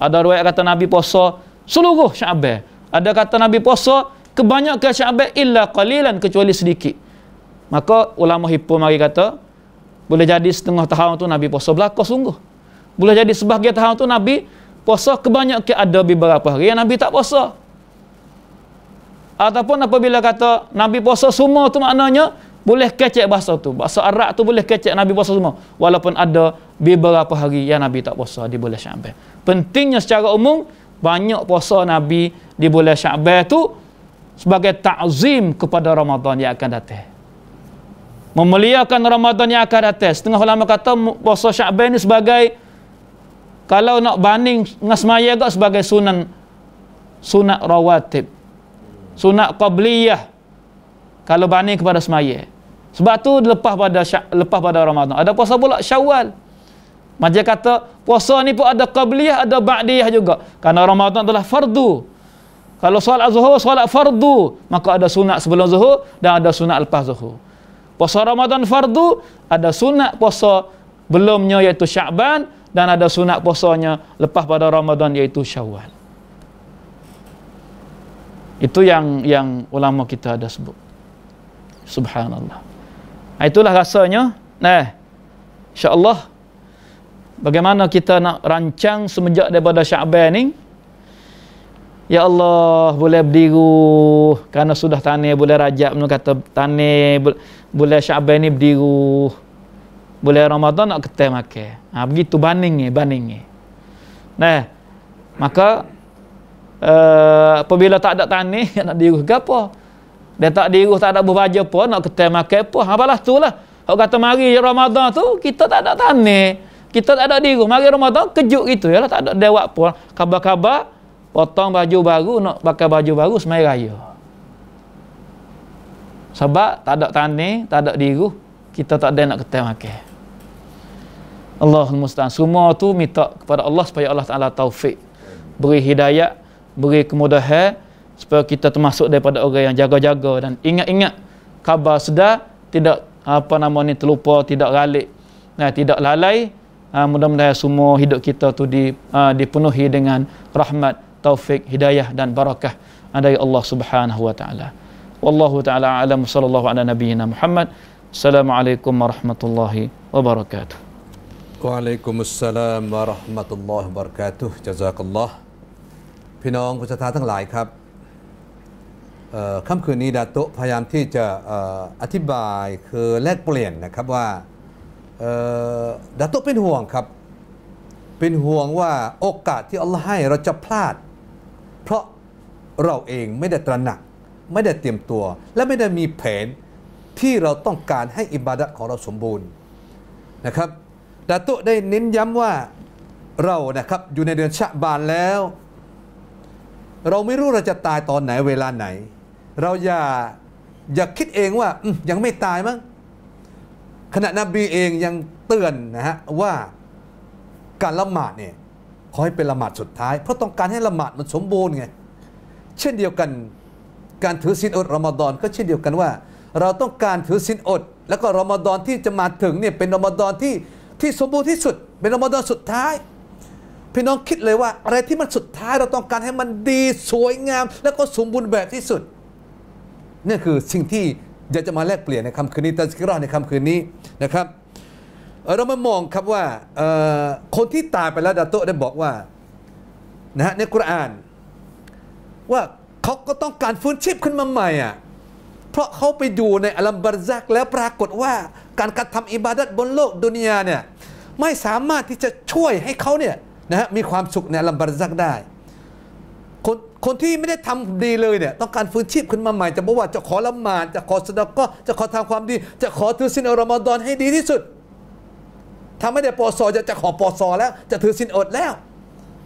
Ada riwayat kata Nabi puasa seluruh Syaban. Ada kata Nabi puasa kebanyakan Syaban illa qalilan kecuali sedikit. Maka ulama hipo mari kata boleh jadi setengah tahun tu Nabi puasa belaka sungguh. Boleh jadi sebahagian tahun tu Nabi puasa kebanyakan ada beberapa hari yang Nabi tak puasa. Ataupun apabila kata Nabi puasa semua tu maknanya boleh kecek bahasa tu. Bahasa Arab tu boleh kecek Nabi puasa semua. Walaupun ada beberapa hari yang Nabi tak puasa di bulan Syaban. Pentingnya secara umum banyak puasa Nabi di bulan Syakbah tu sebagai ta'zim kepada Ramadan yang akan datang. Memuliakan Ramadan yang akan datang. Setengah ulama kata puasa Syakbah ni sebagai kalau nak banding dengan semaya juga sebagai sunan sunat rawatib. Sunat qabliyah. Kalau banding kepada semaya. Sebab tu lepas pada lepas pada Ramadan. Ada puasa pula Syawal. Maja kata puasa ni pun ada qabliyah ada ba'diyah juga. Karena Ramadan adalah fardu. Kalau solat zuhur solat fardu, maka ada sunat sebelum zuhur dan ada sunat lepas zuhur. Puasa Ramadan fardu, ada sunat puasa belumnya iaitu Syaban dan ada sunat puasanya lepas pada Ramadan iaitu Syawal. Itu yang yang ulama kita ada sebut. Subhanallah. Itulah rasanya. Nah, insya Allah Bagaimana kita nak rancang semenjak daripada Syaban ni? Ya Allah, boleh berdiru kerana sudah tani boleh rajab nak kata tani boleh Syaban ni berdiru. Boleh Ramadan nak ketai makan. Ha, begitu banding ni, banding ni. Nah, maka uh, apabila tak ada tani nak diru ke apa? Dia tak diru tak ada berbaja pun nak ketai makan apa? Ha balas tulah. Kau kata mari Ramadan tu kita tak ada tani kita tak ada diru. Mari Ramadan, kejut gitu. Yalah, tak ada dewak pun. Khabar-khabar, potong baju baru, nak pakai baju baru semai raya. Sebab tak ada tani, tak ada diru, kita tak ada nak ketah makan. Allahul Mustaan. Semua tu minta kepada Allah supaya Allah Ta'ala taufik. Beri hidayah, beri kemudahan, supaya kita termasuk daripada orang yang jaga-jaga dan ingat-ingat khabar sedar, tidak apa nama ni terlupa, tidak ralik, nah, tidak lalai, uh, mudah-mudahan semua hidup kita tu di, uh, dipenuhi dengan rahmat, taufik, hidayah dan barakah ah, dari Allah Subhanahu wa taala. Wallahu taala alam sallallahu Alaihi nabiyyina Muhammad. Assalamualaikum warahmatullahi wabarakatuh. Waalaikumsalam warahmatullahi wabarakatuh. Jazakallah. Kamu พี่น้องผู้ศรัทธาทั้งหลายครับค่ำคืนนี้ดาโตพยายามที่จะอ,อ,อธิบายคือแลกเปลี่ยนนะครับว่าดาตุเป็นห่วงครับ เป็นห่วงว่าโอกาสที่อัลลอฮ์ให้เราจะพลาด เพราะเราเองไม่ได้ตระหนัก ไม่ได้เตรียมตัว และไม่ได้มีแผนที่เราต้องการให้อิบาดะของเราสมบูรณ์นะครับดาตุได้เน้นย้ำว่าเรานะครับอยู่ในเดือนชะบานแล้ว เราไม่รู้เราจะตายตอนไหนเวลาไหน เราอย่าอย่าคิดเองว่ายังไม่ตายมั้งขณะนบีเองยังเตือนนะฮะว่าการละหมาดเนี่ยขอให้เป็นละหมาดสุดท้าย เพราะต้องการให้ละหมาดมันสมบูรณ์ไง เช่นเดียวกันการถือศีลอดรอมฎอนก็เช่นเดียวกันว่า เราต้องการถือศีลอด แล้วก็รอมฎอนที่จะมาถึงเนี่ยเป็นรอมฎอนที่ที่สมบูรณ์ที่สุด เป็นรอมฎอนสุดท้าย พี่น้องคิดเลยว่าอะไรที่มันสุดท้าย เราต้องการให้มันดีสวยงาม แล้วก็สมบูรณ์แบบที่สุดนี่คือสิ่งที่อยากจะมาแลกเปลี่ยนในคำคืนนี้ตัสกิรอในคำคืนนี้นะครับ เรามามองครับว่าคนที่ตายไปแล้ว ดาโตได้บอกว่านะฮะในกุรานว่าเขาก็ต้องการฟื้นชีพขึ้นมาใหม่อ่ะเพราะเขาไปอยู่ในอัลัมบารซักแล้วปรากฏว่า การกระทำอิบาดัตบนโลกดุนยาเนี่ยไม่สามารถที่จะช่วยให้เขาเนี่ยนะฮะมีความสุขในอัลัมบารซักได้คนคนที่ไม่ได้ทำดีเลยเนี่ย ต้องการฟื้นชีพขึ้นมาใหม่จะบอกว่าจะขอละหมาดจะขอสดก็จะขอทำความดี จะขอถือสินอรอมดอนให้ดีที่สุดถ้าไม่ได้ปอสอจะจะขอปอสอแล้ว จะถือสินอดแล้ว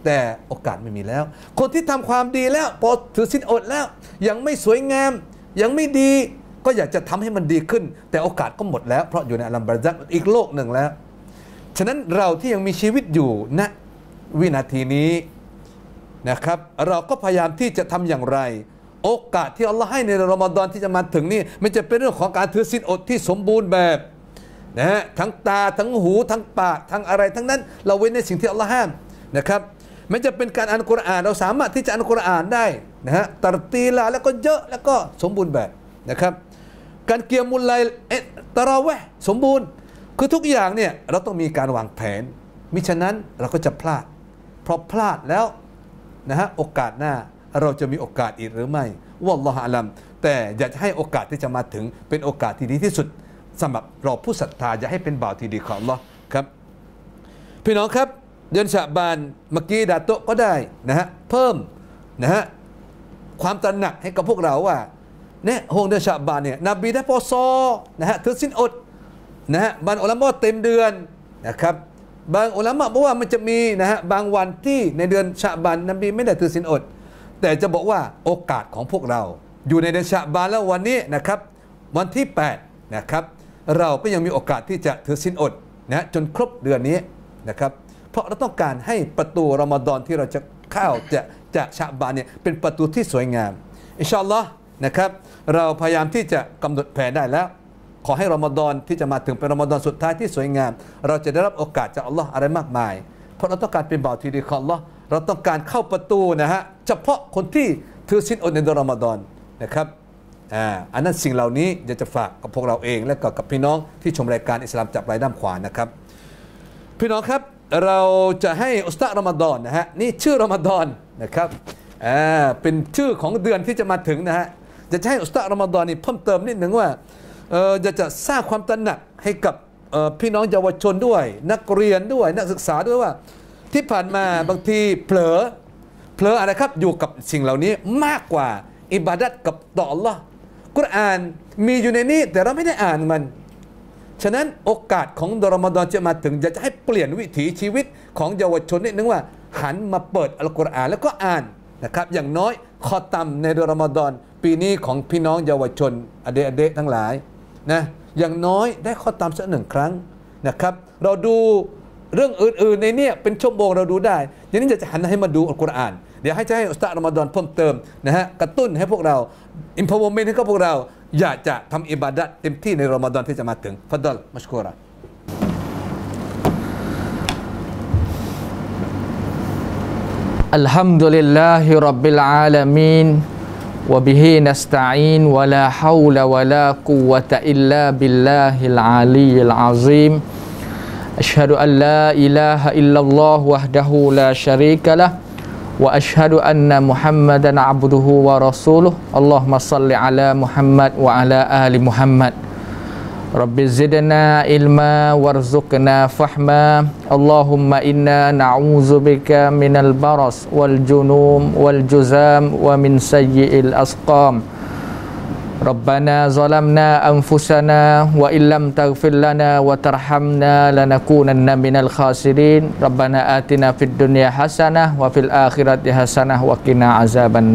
แต่โอกาสไม่มีแล้ว คนที่ทำความดีแล้วพอถือสินอดแล้ว ยังไม่สวยงาม ยังไม่ดีก็อยากจะทำให้มันดีขึ้น แต่โอกาสก็หมดแล้วเพราะอยู่ในอลัมบารักอีกโลกหนึ่งแล้วฉะนั้นเราที่ยังมีชีวิตอยู่ณนะวินาทีนี้นะครับ เราก็พยายามที่จะทำอย่างไร โอกาสที่อัลลอฮ์ให้ในรอมฎอนที่จะมาถึงนี่มันจะเป็นเรื่องของการถือศีลอดที่สมบูรณ์แบบนะฮะทั้งตาทั้งหูทั้งปากทั้งอะไรทั้งนั้นเราเว้นในสิ่งที่อัลลอฮ์ห้ามนะครับมันจะเป็นการอ่านกุรอานเราสามารถที่จะอ่านกุรอานได้นะฮะตัดตีลาแล้วก็เยอะแล้วก็สมบูรณ์แบบนะครับ การเกียร์มุลไลเอตราเวสมบูรณ์ คือทุกอย่างเนี่ยเราต้องมีการวางแผน มิฉะนั้นเราก็จะพลาดเพราะพลาดแล้วนะฮะโอกาสหน้าเราจะมีโอกาสอีกหรือไม่ว่าอัลลอฮฺอาลัมแต่อยากให้โอกาสที่จะมาถึงเป็นโอกาสที่ดีที่สุดสำหรับเราผู้ศรัทธาจะให้เป็นบ่าวที่ดีของอัลลอฮ์ครับ พี่น้องครับเดือนชาบานเมื่อกี้ดาโตก็ได้นะฮะเพิ่มนะฮะความตระหนักให้กับพวกเราว่าเนี่ยหงเดือนชาบานเนี่ยนบีได้พอซอนะฮะถือสินอดนะฮะบันอัลลอมอเต็มเดือนนะครับบางอุลามะบอกว่ามันจะมีนะฮะบางวันที่ในเดือนชะบันนบีไม่ได้ถือศีลอด แต่จะบอกว่าโอกาสของพวกเรา อยู่ในเดือนชะบันแล้ววันนี้นะครับ วันที่8นะครับเราก็ยังมีโอกาสที่จะถือศีลอดนะจนครบเดือนนี้นะครับเพราะเราต้องการให้ประตูรอมฎอนที่เราจะเข้าจะจะชะบานเนี่ยเป็นประตูที่สวยงามอินชาอัลลอฮ์นะครับ เราพยายามที่จะกำหนดแผนได้แล้วขอให้รอมฎอนที่จะมาถึงเป็นรอมฎอนสุดท้ายที่สวยงาม เราจะได้รับโอกาสจากอัลลอฮ์อะไรมากมาย เพราะเราต้องการเป็นบ่าวที่ดีของอัลลอฮ์เราต้องการเข้าประตูนะฮะเฉพาะคนที่ถือศินอดในเดือนรอมฎอนนะครับอันนั้นสิ่งเหล่านี้อยากจะฝากกับพวกเราเอง และก็กับพี่น้องที่ชมรายการอิสลามจับรายด้ามขวานะครับพี่น้องครับเราจะให้อุสตารอมฎอนนะฮะนี่ชื่อรอมฎอนนะครับเป็นชื่อของเดือนที่จะมาถึงนะฮะจะให้อุสตารอมฎอนนี่เพิ่มเติมนิดหนึ่งว่าจะจะสร้างความตระหนักให้กับพี่น้องเยาวชนด้วย นักเรียนด้วยนักศึกษาด้วยว่า ที่ผ่านมาบางทีเผลอเผลออะไรครับอยู่กับสิ่งเหล่านี้มากกว่าอิบาดัตกับต่อล l อกุรอานมีอยู่ในนี้ แต่เราไม่ได้อ่านมัน ฉะนั้นโอกาสของดรมดอนจะมาถึงจะจะให้เปลี่ยนวิถีชีวิตของเยาวชนนี่นึกว่าหันมาเปิดอัลกุรอานแล้วก็อ่านนะครับอย่างน้อยขอตำในดรมดอนปีนี้ของพี่น้องเยาวชนอเดอเดทั้งหลายนะอย่างน้อยได้ข้อตามสักหนึ่งครั้งนะครับ เราดูเรื่องอื่นๆในเนี่ยเป็นชั่วโมงเราดูได้ยันนี้จะหันให้มาดูอัลกุรอาน เดี๋ยวให้จให้อุสตารมาดอนเพิ่มเติมนะฮะกระตุ้นให้พวกเราอินพาวเมน์ให้กับพวกเราอยากจะทำอิบาดะเต็มที่ในรอมฎอนที่จะมาถึงฟัดลมัชกูรอิลลาฮิรับบิลอาลามีน وبه نستعين ولا حول ولا قوة إلا بالله العلي العظيم أشهد أن لا إله إلا الله وحده لا شريك له وأشهد أن محمدا عبده ورسوله اللهم صل على محمد وعلى آل محمد Rabbi zidna ilma warzuqna fahma Allahumma inna na'udzu bika minal baras wal junum wal juzam wa min sayyi'il asqam Rabbana zalamna anfusana wa illam taghfir lana wa tarhamna lanakunanna minal khasirin Rabbana atina fid dunya hasanah wa fil akhirati hasanah wa qina azaban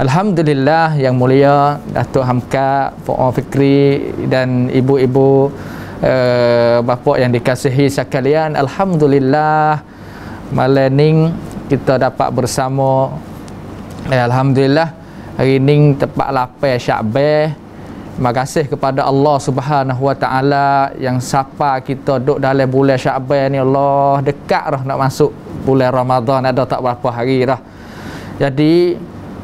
Alhamdulillah yang mulia Datuk Hamka, Fu'a Fikri dan ibu-ibu uh, bapa yang dikasihi sekalian. Alhamdulillah malening kita dapat bersama. Eh, Alhamdulillah hari ini tepat lapai Syakbe. Terima kasih kepada Allah Subhanahu Wa Taala yang sapa kita duduk dalam bulan Syakbe ni Allah dekat dah nak masuk bulan Ramadan ada tak berapa hari dah. Jadi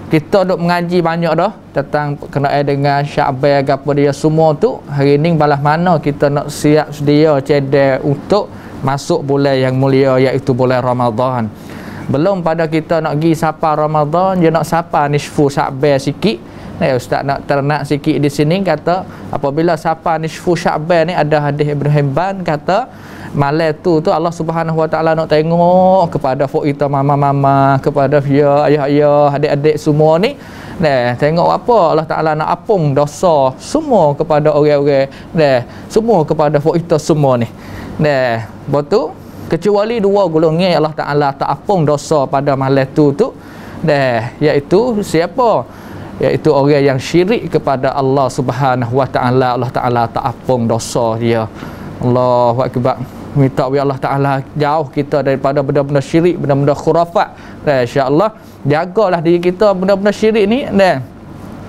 kita duk mengaji banyak dah tentang kena dengan syabai apa dia semua tu hari ni balas mana kita nak siap sedia cedek untuk masuk bulan yang mulia iaitu bulan ramadhan belum pada kita nak pergi sapa ramadhan dia nak sapa nisfu syabai sikit Nah, eh, Ustaz nak ternak sikit di sini kata apabila siapa nisfu syabal ni ada hadis Ibn Hibban kata malam tu tu Allah Subhanahu Wa Taala nak tengok oh, kepada fuita mama-mama, kepada dia ya, ayah-ayah, adik-adik semua ni. Nah, tengok apa Allah Taala nak apung dosa semua kepada orang-orang. Nah, semua kepada fuita semua ni. Nah, betul kecuali dua golongan Allah Taala tak apung dosa pada malam tu tu. Nah, iaitu siapa? iaitu orang yang syirik kepada Allah Subhanahu Wa Taala Allah Taala tak apung dosa dia. Allahu akbar. Minta ya Allah Taala jauh kita daripada benda-benda syirik, benda-benda khurafat. Dan insya-Allah jagalah diri kita benda-benda syirik ni dan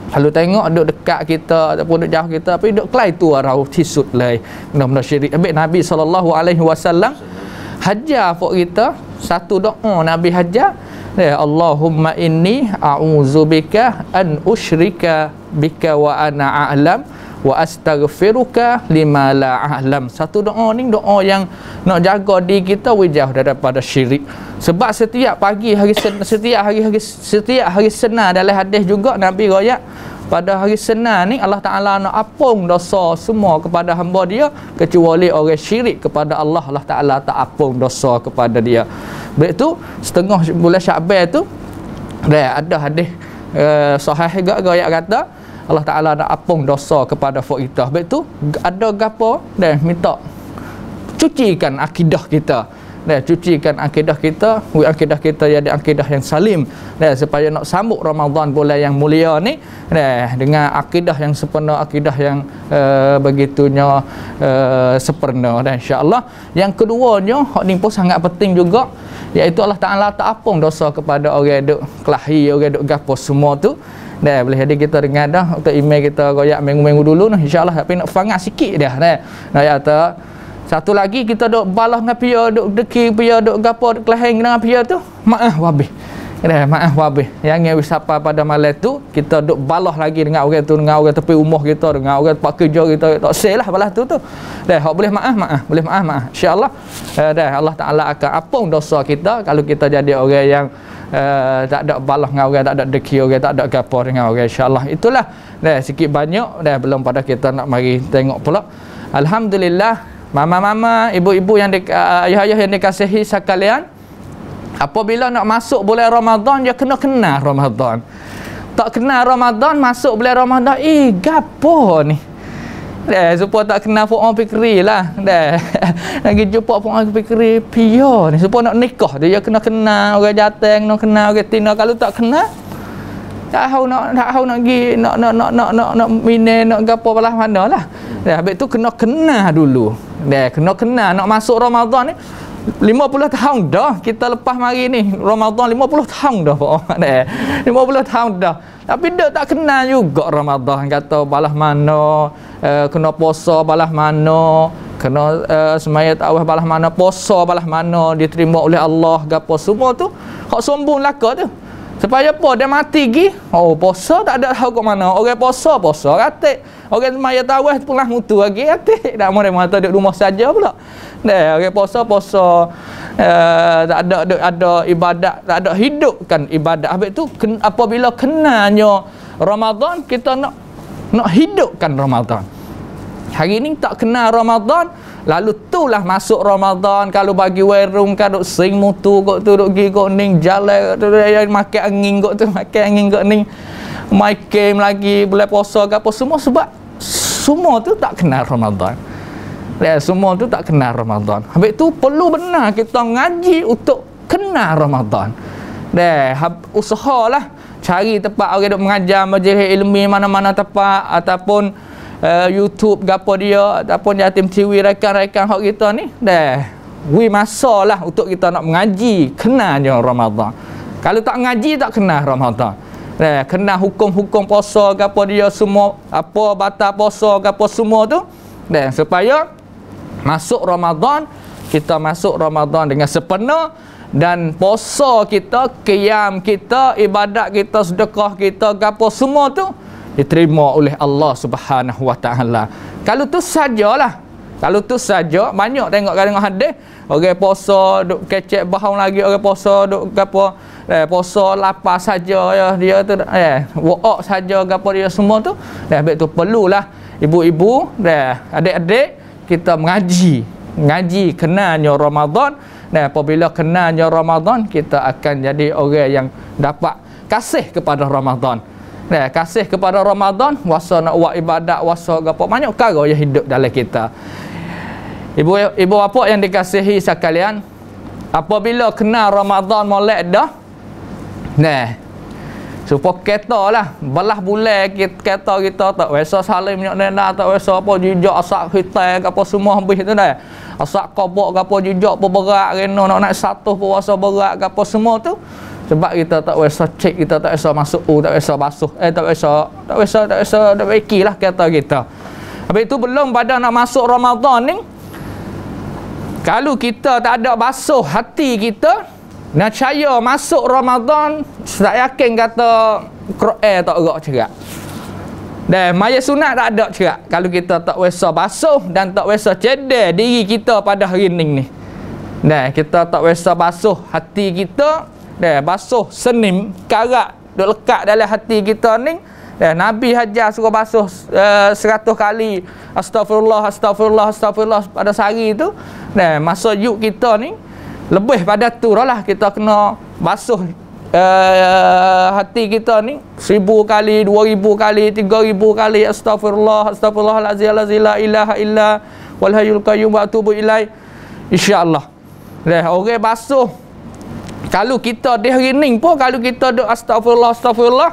kalau tengok duduk dekat kita ataupun duduk jauh kita tapi duduk kelai tu arau tisut lai benda-benda syirik. Ambil Nabi sallallahu alaihi wasallam hajar fok kita satu doa Nabi hajar Ya Allahumma inni a'udzubika an usyrika bika wa ana a'lam wa astaghfiruka lima la a'lam satu doa ni doa yang nak jaga diri kita wijah daripada syirik sebab setiap pagi hari setiap hari, hari setiap hari senar dalam hadis juga nabi royak pada hari senar ni Allah Ta'ala nak apung dosa semua kepada hamba dia kecuali orang syirik kepada Allah Allah Ta'ala tak apung dosa kepada dia baik tu setengah bulan syakbar tu ada hadis uh, sahih juga, juga kata Allah Ta'ala nak apung dosa kepada fuk kita Sebab itu ada gapo dan minta cucikan akidah kita dan kan akidah kita wui akidah kita jadi akidah yang salim dan supaya nak sambut Ramadan bulan yang mulia ni dan dengan akidah yang sempurna akidah yang uh, begitunya uh, sempurna dan insyaallah yang keduanya hak ni pun sangat penting juga iaitu Allah Taala tak apung dosa kepada orang duk kelahi orang duk gapo semua tu Nah, boleh jadi kita dengar dah untuk email kita goyak minggu-minggu dulu nah insyaallah tapi nak fangak sikit dah nah. Nah, ya tak satu lagi kita dok balah dengan pia, duk deki pia, duk gapo, duk kelahan dengan pia tu, maaf wabih. Kira maaf wabih. Yang ngewi siapa pada malam tu, kita dok balah lagi dengan orang tu, dengan orang tepi rumah kita, dengan orang tempat kerja kita, tak selah balah tu tu. Dah, hak boleh maaf, maaf, boleh maaf, maaf. Insya-Allah. Eh, dah, Allah Taala akan apung dosa kita kalau kita jadi orang yang Uh, tak ada balah dengan orang, tak ada deki orang, tak ada gapo dengan orang. insya itulah. Dah sikit banyak dah belum pada kita nak mari tengok pula. Alhamdulillah Mama-mama, ibu-ibu yang di, uh, ah, ah, ayah-ayah yang dikasihi sekalian, apabila nak masuk bulan Ramadan, dia kena kena Ramadan. Tak kena Ramadan, masuk bulan Ramadan, eh, gapo ni? Dah supaya tak kena Fu'an Fikri lah. Dah lagi jumpa Fu'an Fikri, pior ni. Supaya nak nikah, dia kena kena. orang jateng, nak kena orang tina. Kalau tak kena tak tahu nak tak tahu nak pergi nak nak nak nak nak nak mine nak gapo belah manalah. Dah ya, habis tu kena kenal dulu. Dah kena kenal nak masuk Ramadan ni 50 tahun dah kita lepas mari ni Ramadan 50 tahun dah pak deh 50 tahun dah tapi dia tak kenal juga Ramadan kata balah mana uh, kena puasa balas mana kena uh, semaya tawaf balas mana puasa balah mana diterima oleh Allah gapo semua tu hak sombong laka tu Supaya apa? Dia mati lagi. Oh, puasa tak ada tahu kat mana. Orang puasa, puasa ratik. Orang semaya tawas eh, pulang mutu lagi ratik. Tak mahu dia mata duduk rumah saja pula. Dah, orang puasa, puasa. Uh, eh, tak ada, ada, ada ibadat. Tak ada hidupkan ibadat. Habis tu, ken, apabila kenanya Ramadan, kita nak nak hidupkan Ramadan. Hari ni tak kenal Ramadan, Lalu tu lah masuk Ramadan kalau bagi warung kan duk sing mutu kok tu duk gigo ning jalan tu yang makan angin kok tu makan angin kok ning my game lagi boleh puasa ke apa semua sebab semua tu tak kenal Ramadan. Ya, semua tu tak kenal Ramadan. Habis tu perlu benar kita ngaji untuk kenal Ramadan. Dah, usahalah cari tempat orang duk mengajar majlis ilmi mana-mana tempat ataupun Eh, YouTube gapo dia ataupun yatim ciwi rakan-rakan hok kita ni dah we masalah untuk kita nak mengaji kenal dia Ramadan kalau tak mengaji tak kena Ramadan dah kena hukum-hukum puasa gapo dia semua apa batal puasa gapo semua tu dah supaya masuk Ramadan kita masuk Ramadan dengan sepenuh dan puasa kita, kiam kita, ibadat kita, sedekah kita, gapo semua tu diterima oleh Allah Subhanahu Wa Taala. Kalau tu sajalah. Kalau tu saja banyak tengok kadang-kadang hadis orang puasa duk kecek bahau lagi orang puasa duk gapo eh puasa lapar saja ya dia tu eh wo'ok saja gapo dia semua tu dah eh, baik tu perlulah ibu-ibu dah eh, adik-adik kita mengaji mengaji kenanya Ramadan dan apabila kenanya Ramadan kita akan jadi orang yang dapat kasih kepada Ramadan. Nah kasih kepada Ramadan, wasa nak buat ibadat, wasa apa banyak perkara yang hidup dalam kita. Ibu ibu apa yang dikasihi sekalian? Apabila kena Ramadan molek dah. Nah. Supo kereta lah Belah bulan kita, kereta kita tak Wesa salim minyak nena tak Wesa apa jijak asak hitam Apa semua habis tu dah Asak kobok apa jijak berberat Rena nak naik satu puasa berat Apa semua tu sebab kita tak biasa check kita tak biasa masuk u tak biasa basuh eh tak biasa tak biasa tak biasa tak baiki lah kata kita habis itu belum pada nak masuk Ramadan ni kalau kita tak ada basuh hati kita nak caya masuk Ramadan tak yakin kata Quran tak gerak cerak dan maya sunat tak ada cerak kalau kita tak biasa basuh dan tak biasa cedek diri kita pada hari ini ni Nah, kita tak biasa basuh hati kita, Dah basuh senim karat duk lekat dalam hati kita ni. Dah Nabi Hajar suruh basuh eh, seratus uh, kali astagfirullah astagfirullah astagfirullah pada sehari tu. Dah masa yuk kita ni lebih pada tu lah kita kena basuh Uh, hati kita ni seribu kali, dua ribu kali, tiga ribu kali astagfirullah, astagfirullah lazil lazil la ilaha illa walhayul qayyum wa atubu ilai insyaAllah dah, orang okay, basuh kalau kita di hari ni pun kalau kita duk astagfirullah astagfirullah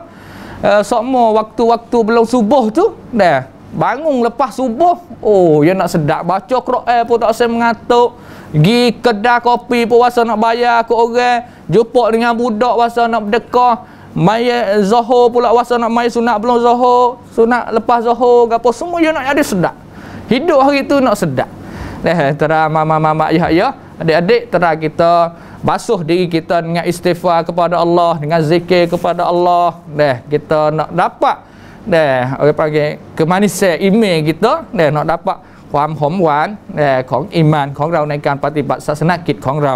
uh, eh, semua waktu-waktu belum subuh tu dah bangun lepas subuh oh ya nak sedap baca Quran pun tak saya mengatuk gi kedai kopi pun rasa nak bayar ke orang jumpa dengan budak rasa nak berdekah Maya eh, Zohor pula rasa nak mai sunat belum Zohor sunat lepas Zohor apa semua dia nak ada sedap hidup hari tu nak sedap dah terang mama-mama ya ya adik-adik terang kita basuh diri kita dengan istighfar kepada Allah dengan zikir kepada Allah deh kita nak dapat deh orang panggil kemanisan iman kita deh nak dapat deh iman kita kita. dalam Ibu ibu yang dikasihi ความหอมหวานของอิมานของเราในการปฏิบัติศาสนกิจของเรา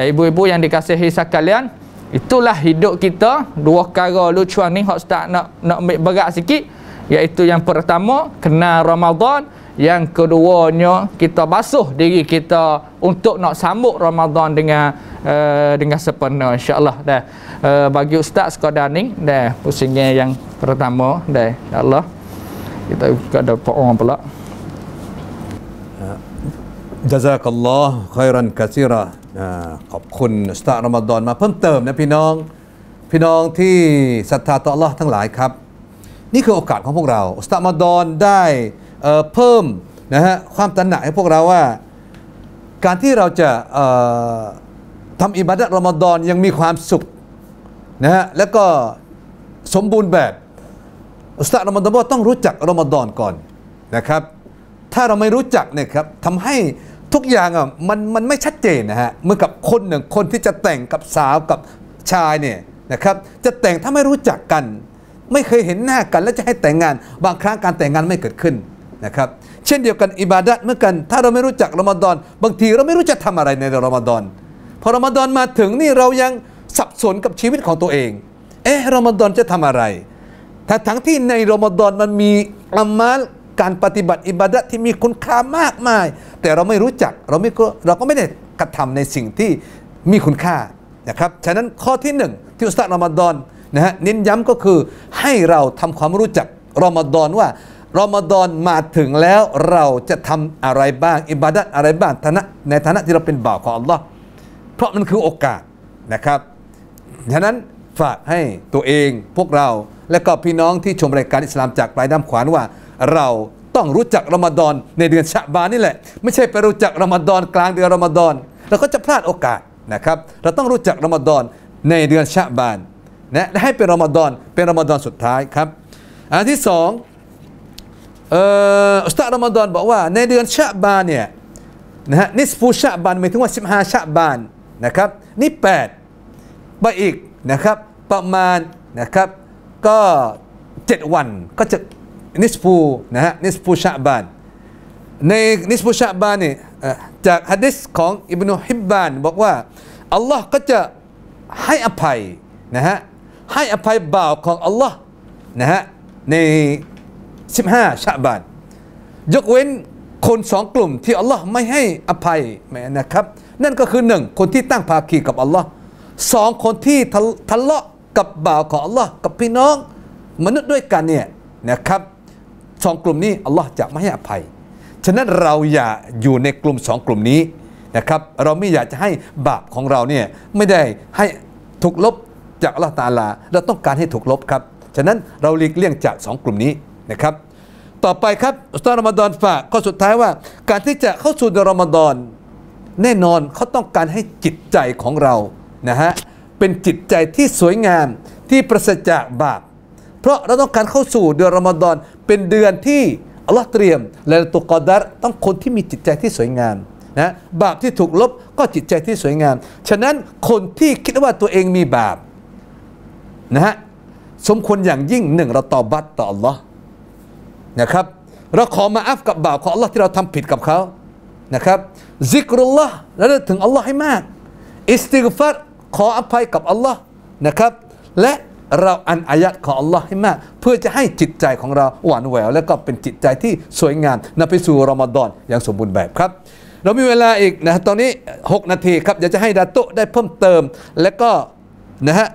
ไอ้บุยบุยยังดีกาเซฮิสักกันเลี้ยน itulah hidup kita dua kara lu cuang ni hok start nak nak ambil berat sikit iaitu yang pertama kena Ramadan yang keduanya kita basuh diri kita untuk nak sambut Ramadan dengan uh, dengan sempurna insya-Allah dah. Uh, bagi ustaz sekadar ni dah pusingnya yang pertama dah insya-Allah. Kita buka dapat orang pula. Eh, Jazakallah khairan Ah, Ustaz Ramadan. katsira. Uh, ขอบคุณอุสตาร์รอมฎอนมาเพิ่มเติมนะพี่น้องพี่น้องที่ศรัทธาต่อ Allah ทั้งหลายครับนี่คือโอกาสของพวกเราอุสตาร์รอมฎอนได้เพิ่มนะฮะความตระหนักให้พวกเราว่า การที่เราจะทำอิบาดะรอมฎอนยังมีความสุขนะฮะแล้วก็สมบูรณ์แบบอุสตาดรอมฎอนต้องรู้จักรอมฎอนก่อนนะครับถ้าเราไม่รู้จักเนี่ยครับทำให้ทุกอย่างอ่ะมันมันไม่ชัดเจนนะฮะเมื่อกับคนหนึ่งคนที่จะแต่งกับสาวกับชายเนี่ยนะครับจะแต่งถ้าไม่รู้จักกัน ไม่เคยเห็นหน้ากันแล้วจะให้แต่งงานบางครั้งการแต่งงานไม่เกิดขึ้นนะครับเช่นเดียวกันอิบาดัตเหมือนกัน ถ้าเราไม่รู้จักรอมฎอน บางทีเราไม่รู้จะทำอะไรในรอมฎอนพอรอมฎอนมาถึงนี่เรายังสับสนกับชีวิตของตัวเอง เอ๊ะรอมฎอนจะทำอะไรถ้าทั้งที่ในรอมฎอนมันมีอามัลการปฏิบัติอิบาดัตที่มีคุณค่ามากมาย แต่เราไม่รู้จักเราไม่เราก็ไม่ได้กระทำในสิ่งที่มีคุณค่านะครับฉะนั้นข้อที่หนึ่งที่อุสตา์รอมฎอนนะฮะเน้นย้ำก็คือให้เราทำความรู้จักรอมฎอนว่ารอมฎอนมาถึงแล้วเราจะทำอะไรบ้างอิบาดัตอะไรบ้างฐานะในฐานะที่เราเป็นบ่าวของอัลลอฮ์เพราะมันคือโอกาสนะครับฉะนั้น ฝากให้ตัวเองพวกเราและก็พี่น้องที่ชมรายการอิสลามจากปลายด้ามขวานว่า เราต้องรู้จักรอมฎอนในเดือนชะบานนี่แหละไม่ใช่ไปรู้จักรอมฎอนกลางเดือนรอมฎอนเราก็จะพลาดโอกาสนะครับ เราต้องรู้จักรอมฎอนในเดือนชะบานนะและให้เป็นรอมฎอนเป็นรอมฎอนสุดท้ายครับอันที่สองอุสตารมดอนบอกว่าในเดือนชะบานเนี่ยนะฮะนิสฟูชะบานหมายถึงว่าสิบห้าชะบานนะครับนี่แปดไปอีกนะครับประมาณนะครับก็เจ็ดวันก็จะนิสฟูนะฮะนิสฟูชะบานในนิสฟูชะบานเนี่ยจากฮะดิษของอิบนุฮิบบานบอกว่าอัลลอฮ์ก็จะให้อภัยนะฮะให้อภัยบ่าวของอัลลอฮ์นะฮะใน15ชาบานยกเว้นคนสองกลุ่มที่อัลลอฮ์ไม่ให้อภัยแม่นะครับนั่นก็คือหนึ่งคนที่ตั้งภาคีกับอัลลอฮ์สองคนที่ทะเลาะกับบ่าวของอัลลอฮ์กับพี่น้องมนุษย์ด้วยกันเนี่ยนะครับสองกลุ่มนี้อัลลอฮ์จะไม่ให้อภัย ฉะนั้นเราอย่าอยู่ในกลุ่มสองกลุ่มนี้นะครับเราไม่อยากจะให้บาปของเราเนี่ยไม่ได้ให้ถูกลบจากอัลลอฮ์ตาลาเราต้องการให้ถูกลบครับฉะนั้นเราหลีกเลี่ยงจากสองกลุ่มนี้นะครับ ต่อไปครับอุสตารอมฎอนฝากข้อสุดท้ายว่าการที่จะเข้าสู่ในรอมฎอนแน่นอนเขาต้องการให้จิตใจของเรา นะฮะ เป็นจิตใจที่สวยงามที่ประเสริฐจากบาป เพราะเราต้องการเข้าสู่เดือนรอมฎอนเป็นเดือนที่อัลลอฮ์เตรียมและตุกอดัรต้องคนที่มีจิตใจที่สวยงามนะบาปที่ถูกลบก็จิตใจที่สวยงามฉะนั้นคนที่คิดว่าตัวเองมีบาป นะฮะ สมควรอย่างยิ่งหนึ่งเราตอบัตต่ออัลลอฮ์นะครับเราขอมาอัฟกับบาปของอัลลอฮ์ที่เราทำผิดกับเขานะครับซิกรุลลอฮ์และวถึงอัลลอฮ์ให้มาก อิสติกฟัรขออภัยกับอัลลอฮ์นะครับและเราอันอายัดของอัลลอฮ์ให้มาก เพื่อจะให้จิตใจของเราหวานแหวว และก็เป็นจิตใจที่สวยงามนำไปสู่รอมฎอน อย่างสมบูรณ์แบบครับ เรามีเวลาอีกนะตอนนี้ 6 นาทีครับอยากจะให้ดาโตได้เพิ่มเติมและก็นะฮะ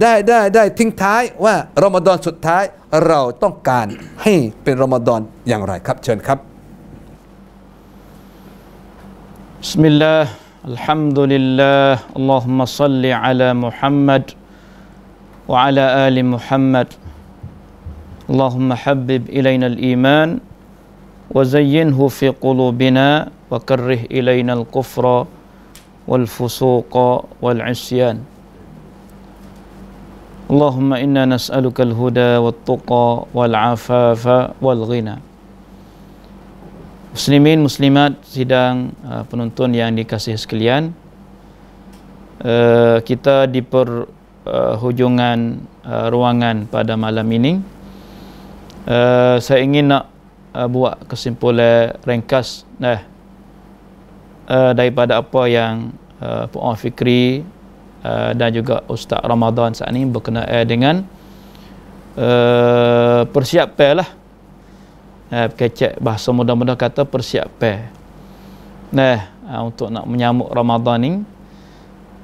ได้ได้ได้ทิ้งท้ายว่ารอมฎอนสุดท้ายเราต้องการให้เป็นรอมฎอนอย่างไรครับเชิญครับบิสมิลลาห์อัลฮัมดุลิลลาห์อัลลอฮุมะซัลลิอะลามุฮัมมัดวะลาอาลิมุฮัมมัด اللهم حبب إلينا الإيمان وزينه في قلوبنا وكره إلينا الكفر والفسوق والعصيان اللهم إنا نسألك الهدى والتقى والعفاف والغنى Muslimin, Muslimat, sidang uh, penonton yang dikasih sekalian uh, Kita di perhujungan uh, uh, ruangan pada malam ini Saya ingin nak buat kesimpulan ringkas eh, Daripada apa yang uh, Puan Fikri Eh, dan juga Ustaz Ramadan saat ini berkenaan eh, dengan uh, eh, persiapan lah eh, kecek bahasa mudah-mudah kata persiapan nah eh, untuk nak menyambut Ramadan ni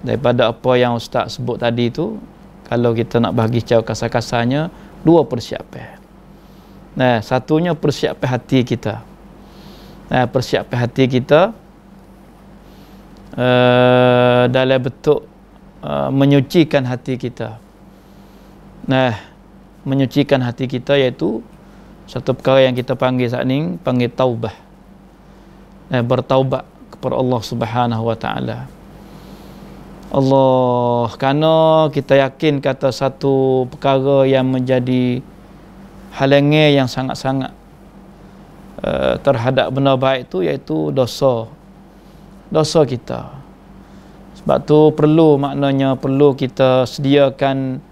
daripada apa yang Ustaz sebut tadi tu kalau kita nak bagi cakap kasar-kasarnya dua persiap persiapan nah satunya persiap persiapan hati kita nah persiapan hati kita uh, dalam bentuk Uh, menyucikan hati kita. Nah, menyucikan hati kita yaitu satu perkara yang kita panggil saat ini panggil taubah. Eh, bertaubat kepada Allah Subhanahu wa taala. Allah, kerana kita yakin kata satu perkara yang menjadi halangnya yang sangat-sangat uh, terhadap benda baik itu iaitu dosa. Dosa kita. Sebab tu perlu maknanya perlu kita sediakan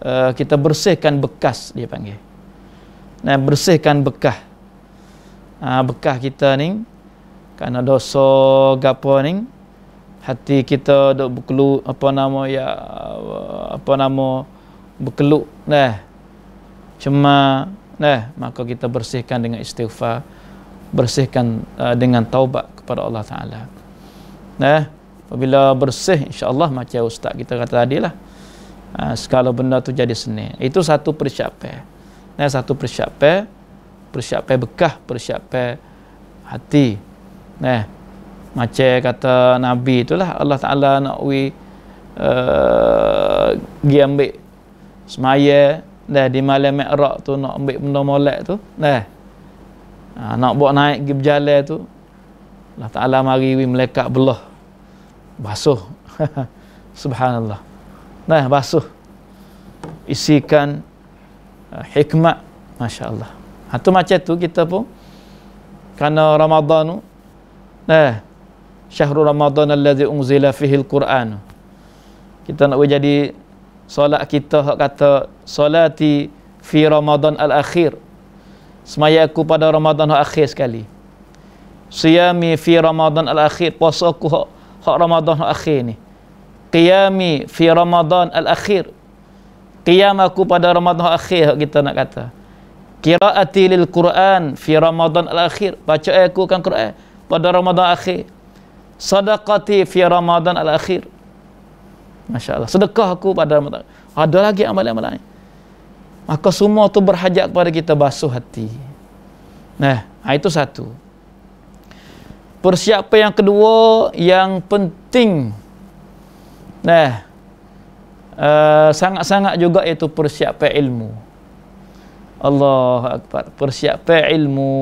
uh, kita bersihkan bekas dia panggil. Nah bersihkan bekas. Uh, ah, bekas kita ni kerana dosa gapo ni hati kita dok berkelu apa nama ya apa nama berkelu nah. Cuma nah maka kita bersihkan dengan istighfar bersihkan uh, dengan taubat kepada Allah taala. Nah. Apabila bersih insyaAllah macam ustaz kita kata tadi lah. Ha, segala benda tu jadi seni. Itu satu persiapan. Dan satu persiapan, persiapan bekah, persiapan hati. Nah, macam kata Nabi itulah Allah Ta'ala nak wi uh, eh, pergi ambil semaya nah, di malam Mi'raq tu nak ambil benda molek tu nah, ha, nak buat naik pergi berjalan tu Allah Ta'ala mari we melekat belah basuh subhanallah nah basuh isikan uh, eh, hikmat masyaallah atau ha, macam tu kita pun kerana Ramadan nah syahrul ramadan allazi unzila fihi alquran kita nak jadi solat kita hak kata solati fi ramadan alakhir semaya aku pada ramadan akhir sekali siami fi ramadan alakhir puasa aku hak hak Ramadan hak akhir ni. Qiyami fi ramadhan al-akhir. Qiyam aku pada Ramadan hak akhir hak kita nak kata. Qiraati lil Quran fi ramadhan al-akhir. Baca aku kan Quran pada ramadhan akhir. Sadaqati fi ramadhan al-akhir. Masya-Allah. Sedekah aku pada ramadhan, Ada lagi amalan-amalan lain. Maka semua tu berhajat kepada kita basuh hati. Nah, ha, itu satu persiapan yang kedua yang penting nah uh, sangat-sangat juga itu persiapan ilmu Allah akbar persiapan ilmu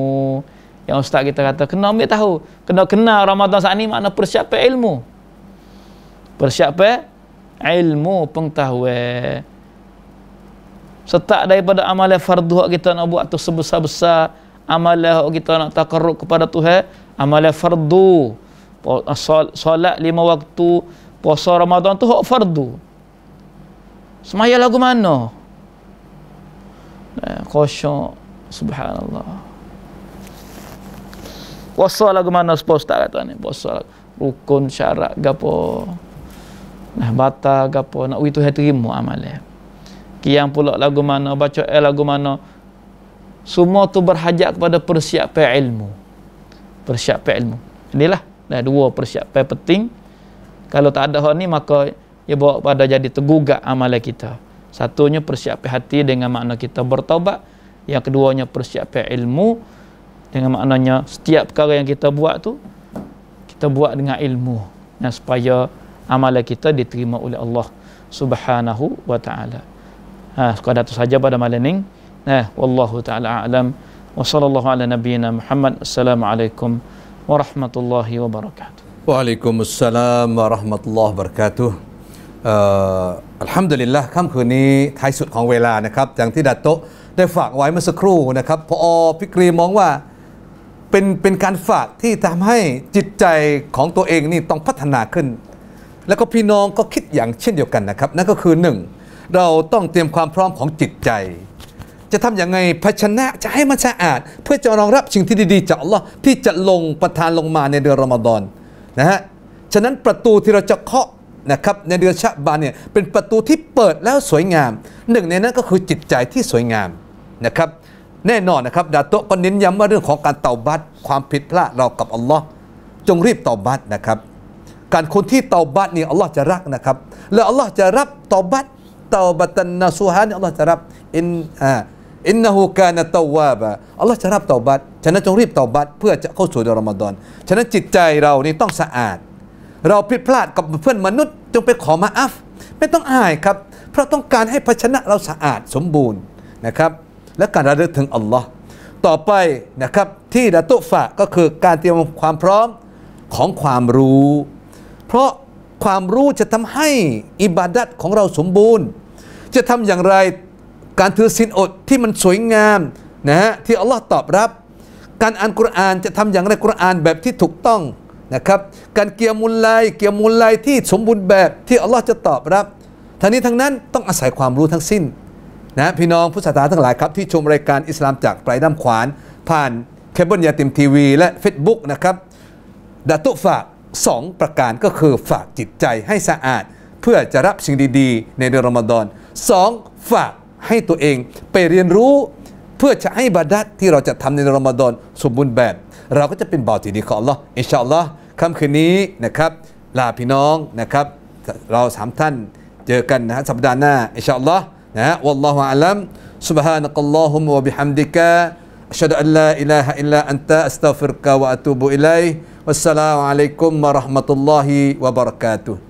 yang ustaz kita kata kena ambil tahu kena kenal Ramadan saat ni makna persiapan ilmu persiapan ilmu pengetahuan setak daripada amalan fardhu kita nak buat tu sebesar-besar amalan hok kita nak takarruk kepada Tuhan, amalan fardu. Ah, solat lima waktu, puasa Ramadan tu hok fardu. Semaya lagu mana? Eh, subhanallah. Puasa lagu mana sepuluh tak kata ni? Puasa rukun syarat gapo. Nah, bata gapo nak itu hati terima amalan. Kiang pula lagu mana, baca eh, lagu mana, semua tu berhajat kepada persiapan ilmu persiapan ilmu inilah dah dua persiapan penting kalau tak ada hal ni maka ia bawa pada jadi tergugat amalan kita satunya persiapan hati dengan makna kita bertaubat yang keduanya persiapan ilmu dengan maknanya setiap perkara yang kita buat tu kita buat dengan ilmu dan supaya amalan kita diterima oleh Allah Subhanahu wa taala. Ha sekadar tu saja pada malam ini. นะวัลลอฮุตะลาอัลัม وصلى الله على نبينا محمد السلام عليكم ورحمة الله وبركاته وعليكم السلام ورحمة الله وبركاته อัลฮัมดุลิลละค่ำคืนนี้ท้ายสุดของเวลานะครับอย่างที่ดัตโตได้ฝากไว้เมื่อสักครู่นะครับพอพิกรีมองว่าเป็นเป็นการฝากที่ทำให้จิตใจของตัวเองนี่ต้องพัฒนาขึ้น แล้วก็พี่น้องก็คิดอย่างเช่นเดียวกันนะครับนั่นก็คือหนึ่งเราต้องเตรียมความพร้อมของจิตใจจะทำอย่างไงภาชนะจะให้มันสะอาดเพื่อจะรองรับสิ่งที่ดีๆ จากอัลลอฮ์ที่จะลงประทานลงมาในเดือนรอมฎอนนะฮะฉะนั้นประตูที่เราจะเคาะนะครับในเดือนชะบานเนี่ยเป็นประตูที่เปิดแล้วสวยงาม หนึ่งในนั้นก็คือจิตใจที่สวยงามนะครับ แน่นอนนะครับดาโตก็เน้นย้ำว่าเรื่องของการเตาบัตความผิดพลาดเรากับอัลลอฮ์จงรีบเตาบัตนะครับ การคนที่เตาบัตเนี่ยอัลลอฮ์จะรักนะครับ แล้วอัลลอฮ์จะรับเตาบัตเตาบัตันนาซูฮานอัลลอฮ์จะรับอินอ่าอินนหูกานะตาวาบะอัลลอฮ์จะรับตาบัตฉะนั้นจงรีบตาบัตเพื่อจะเข้าสู่เดือนรอมฎอน ฉะนั้นจิตใจเรานี่ต้องสะอาด เราผิดพลาดกับเพื่อนมนุษย์จงไปขอมาอัฟไม่ต้องอายครับ เพราะต้องการให้ภาชนะเราสะอาดสมบูรณ์นะครับ และการระลึกถึงอัลลอฮ์ต่อไปนะครับที่ดะตุฟะก็คือการเตรียมความพร้อมของความรู้ เพราะความรู้จะทำให้อิบาดัตของเราสมบูรณ์ จะทำอย่างไรการถือศีลอดที่มันสวยงามนะฮะที่อัลลอฮ์ตอบรับ การอ่านกุรอานจะทำอย่างไรกุรอานแบบที่ถูกต้องนะครับการเกียรมุลไล เกียรมุลไลที่สมบูรณ์แบบที่อัลลอฮ์จะตอบรับทั้งนี้ทั้งนั้นต้องอาศัยความรู้ทั้งสิ้นนะพี่น้องผู้ศรัทธาทั้งหลายครับที่ชมรายการอิสลามจากปลายด้ามขวาน ผ่านเคเบิลยาติมทีวี และ Facebook นะครับดัตุฝาก2ประการก็คือฝากจิตใจให้สะอาด เพื่อจะรับสิ่งดี ๆ ในเดือนรอมฎอน2ฝากให้ตัวเองไปเรียนรู้เพื่อจะให้บาดัลที่เราจะทำในรอมฎอนสมบูรณ์แบบเราก็จะเป็นบ่าวที่ดีของอัลลอฮ์อินชาอัลลอฮ์ค่ำคืนนี้นะครับลาพี่น้องนะครับเราสามท่านเจอกันนะฮะสัปดาห์หน้าอินชาอัลลอฮ์นะฮะวัลลอฮุอาลัม سبحانك اللهم وبحمدك أشهد أن لا إله إلا أنت أستغفرك وأتوب إليه والسلام عليكم ورحمة الله وبركاته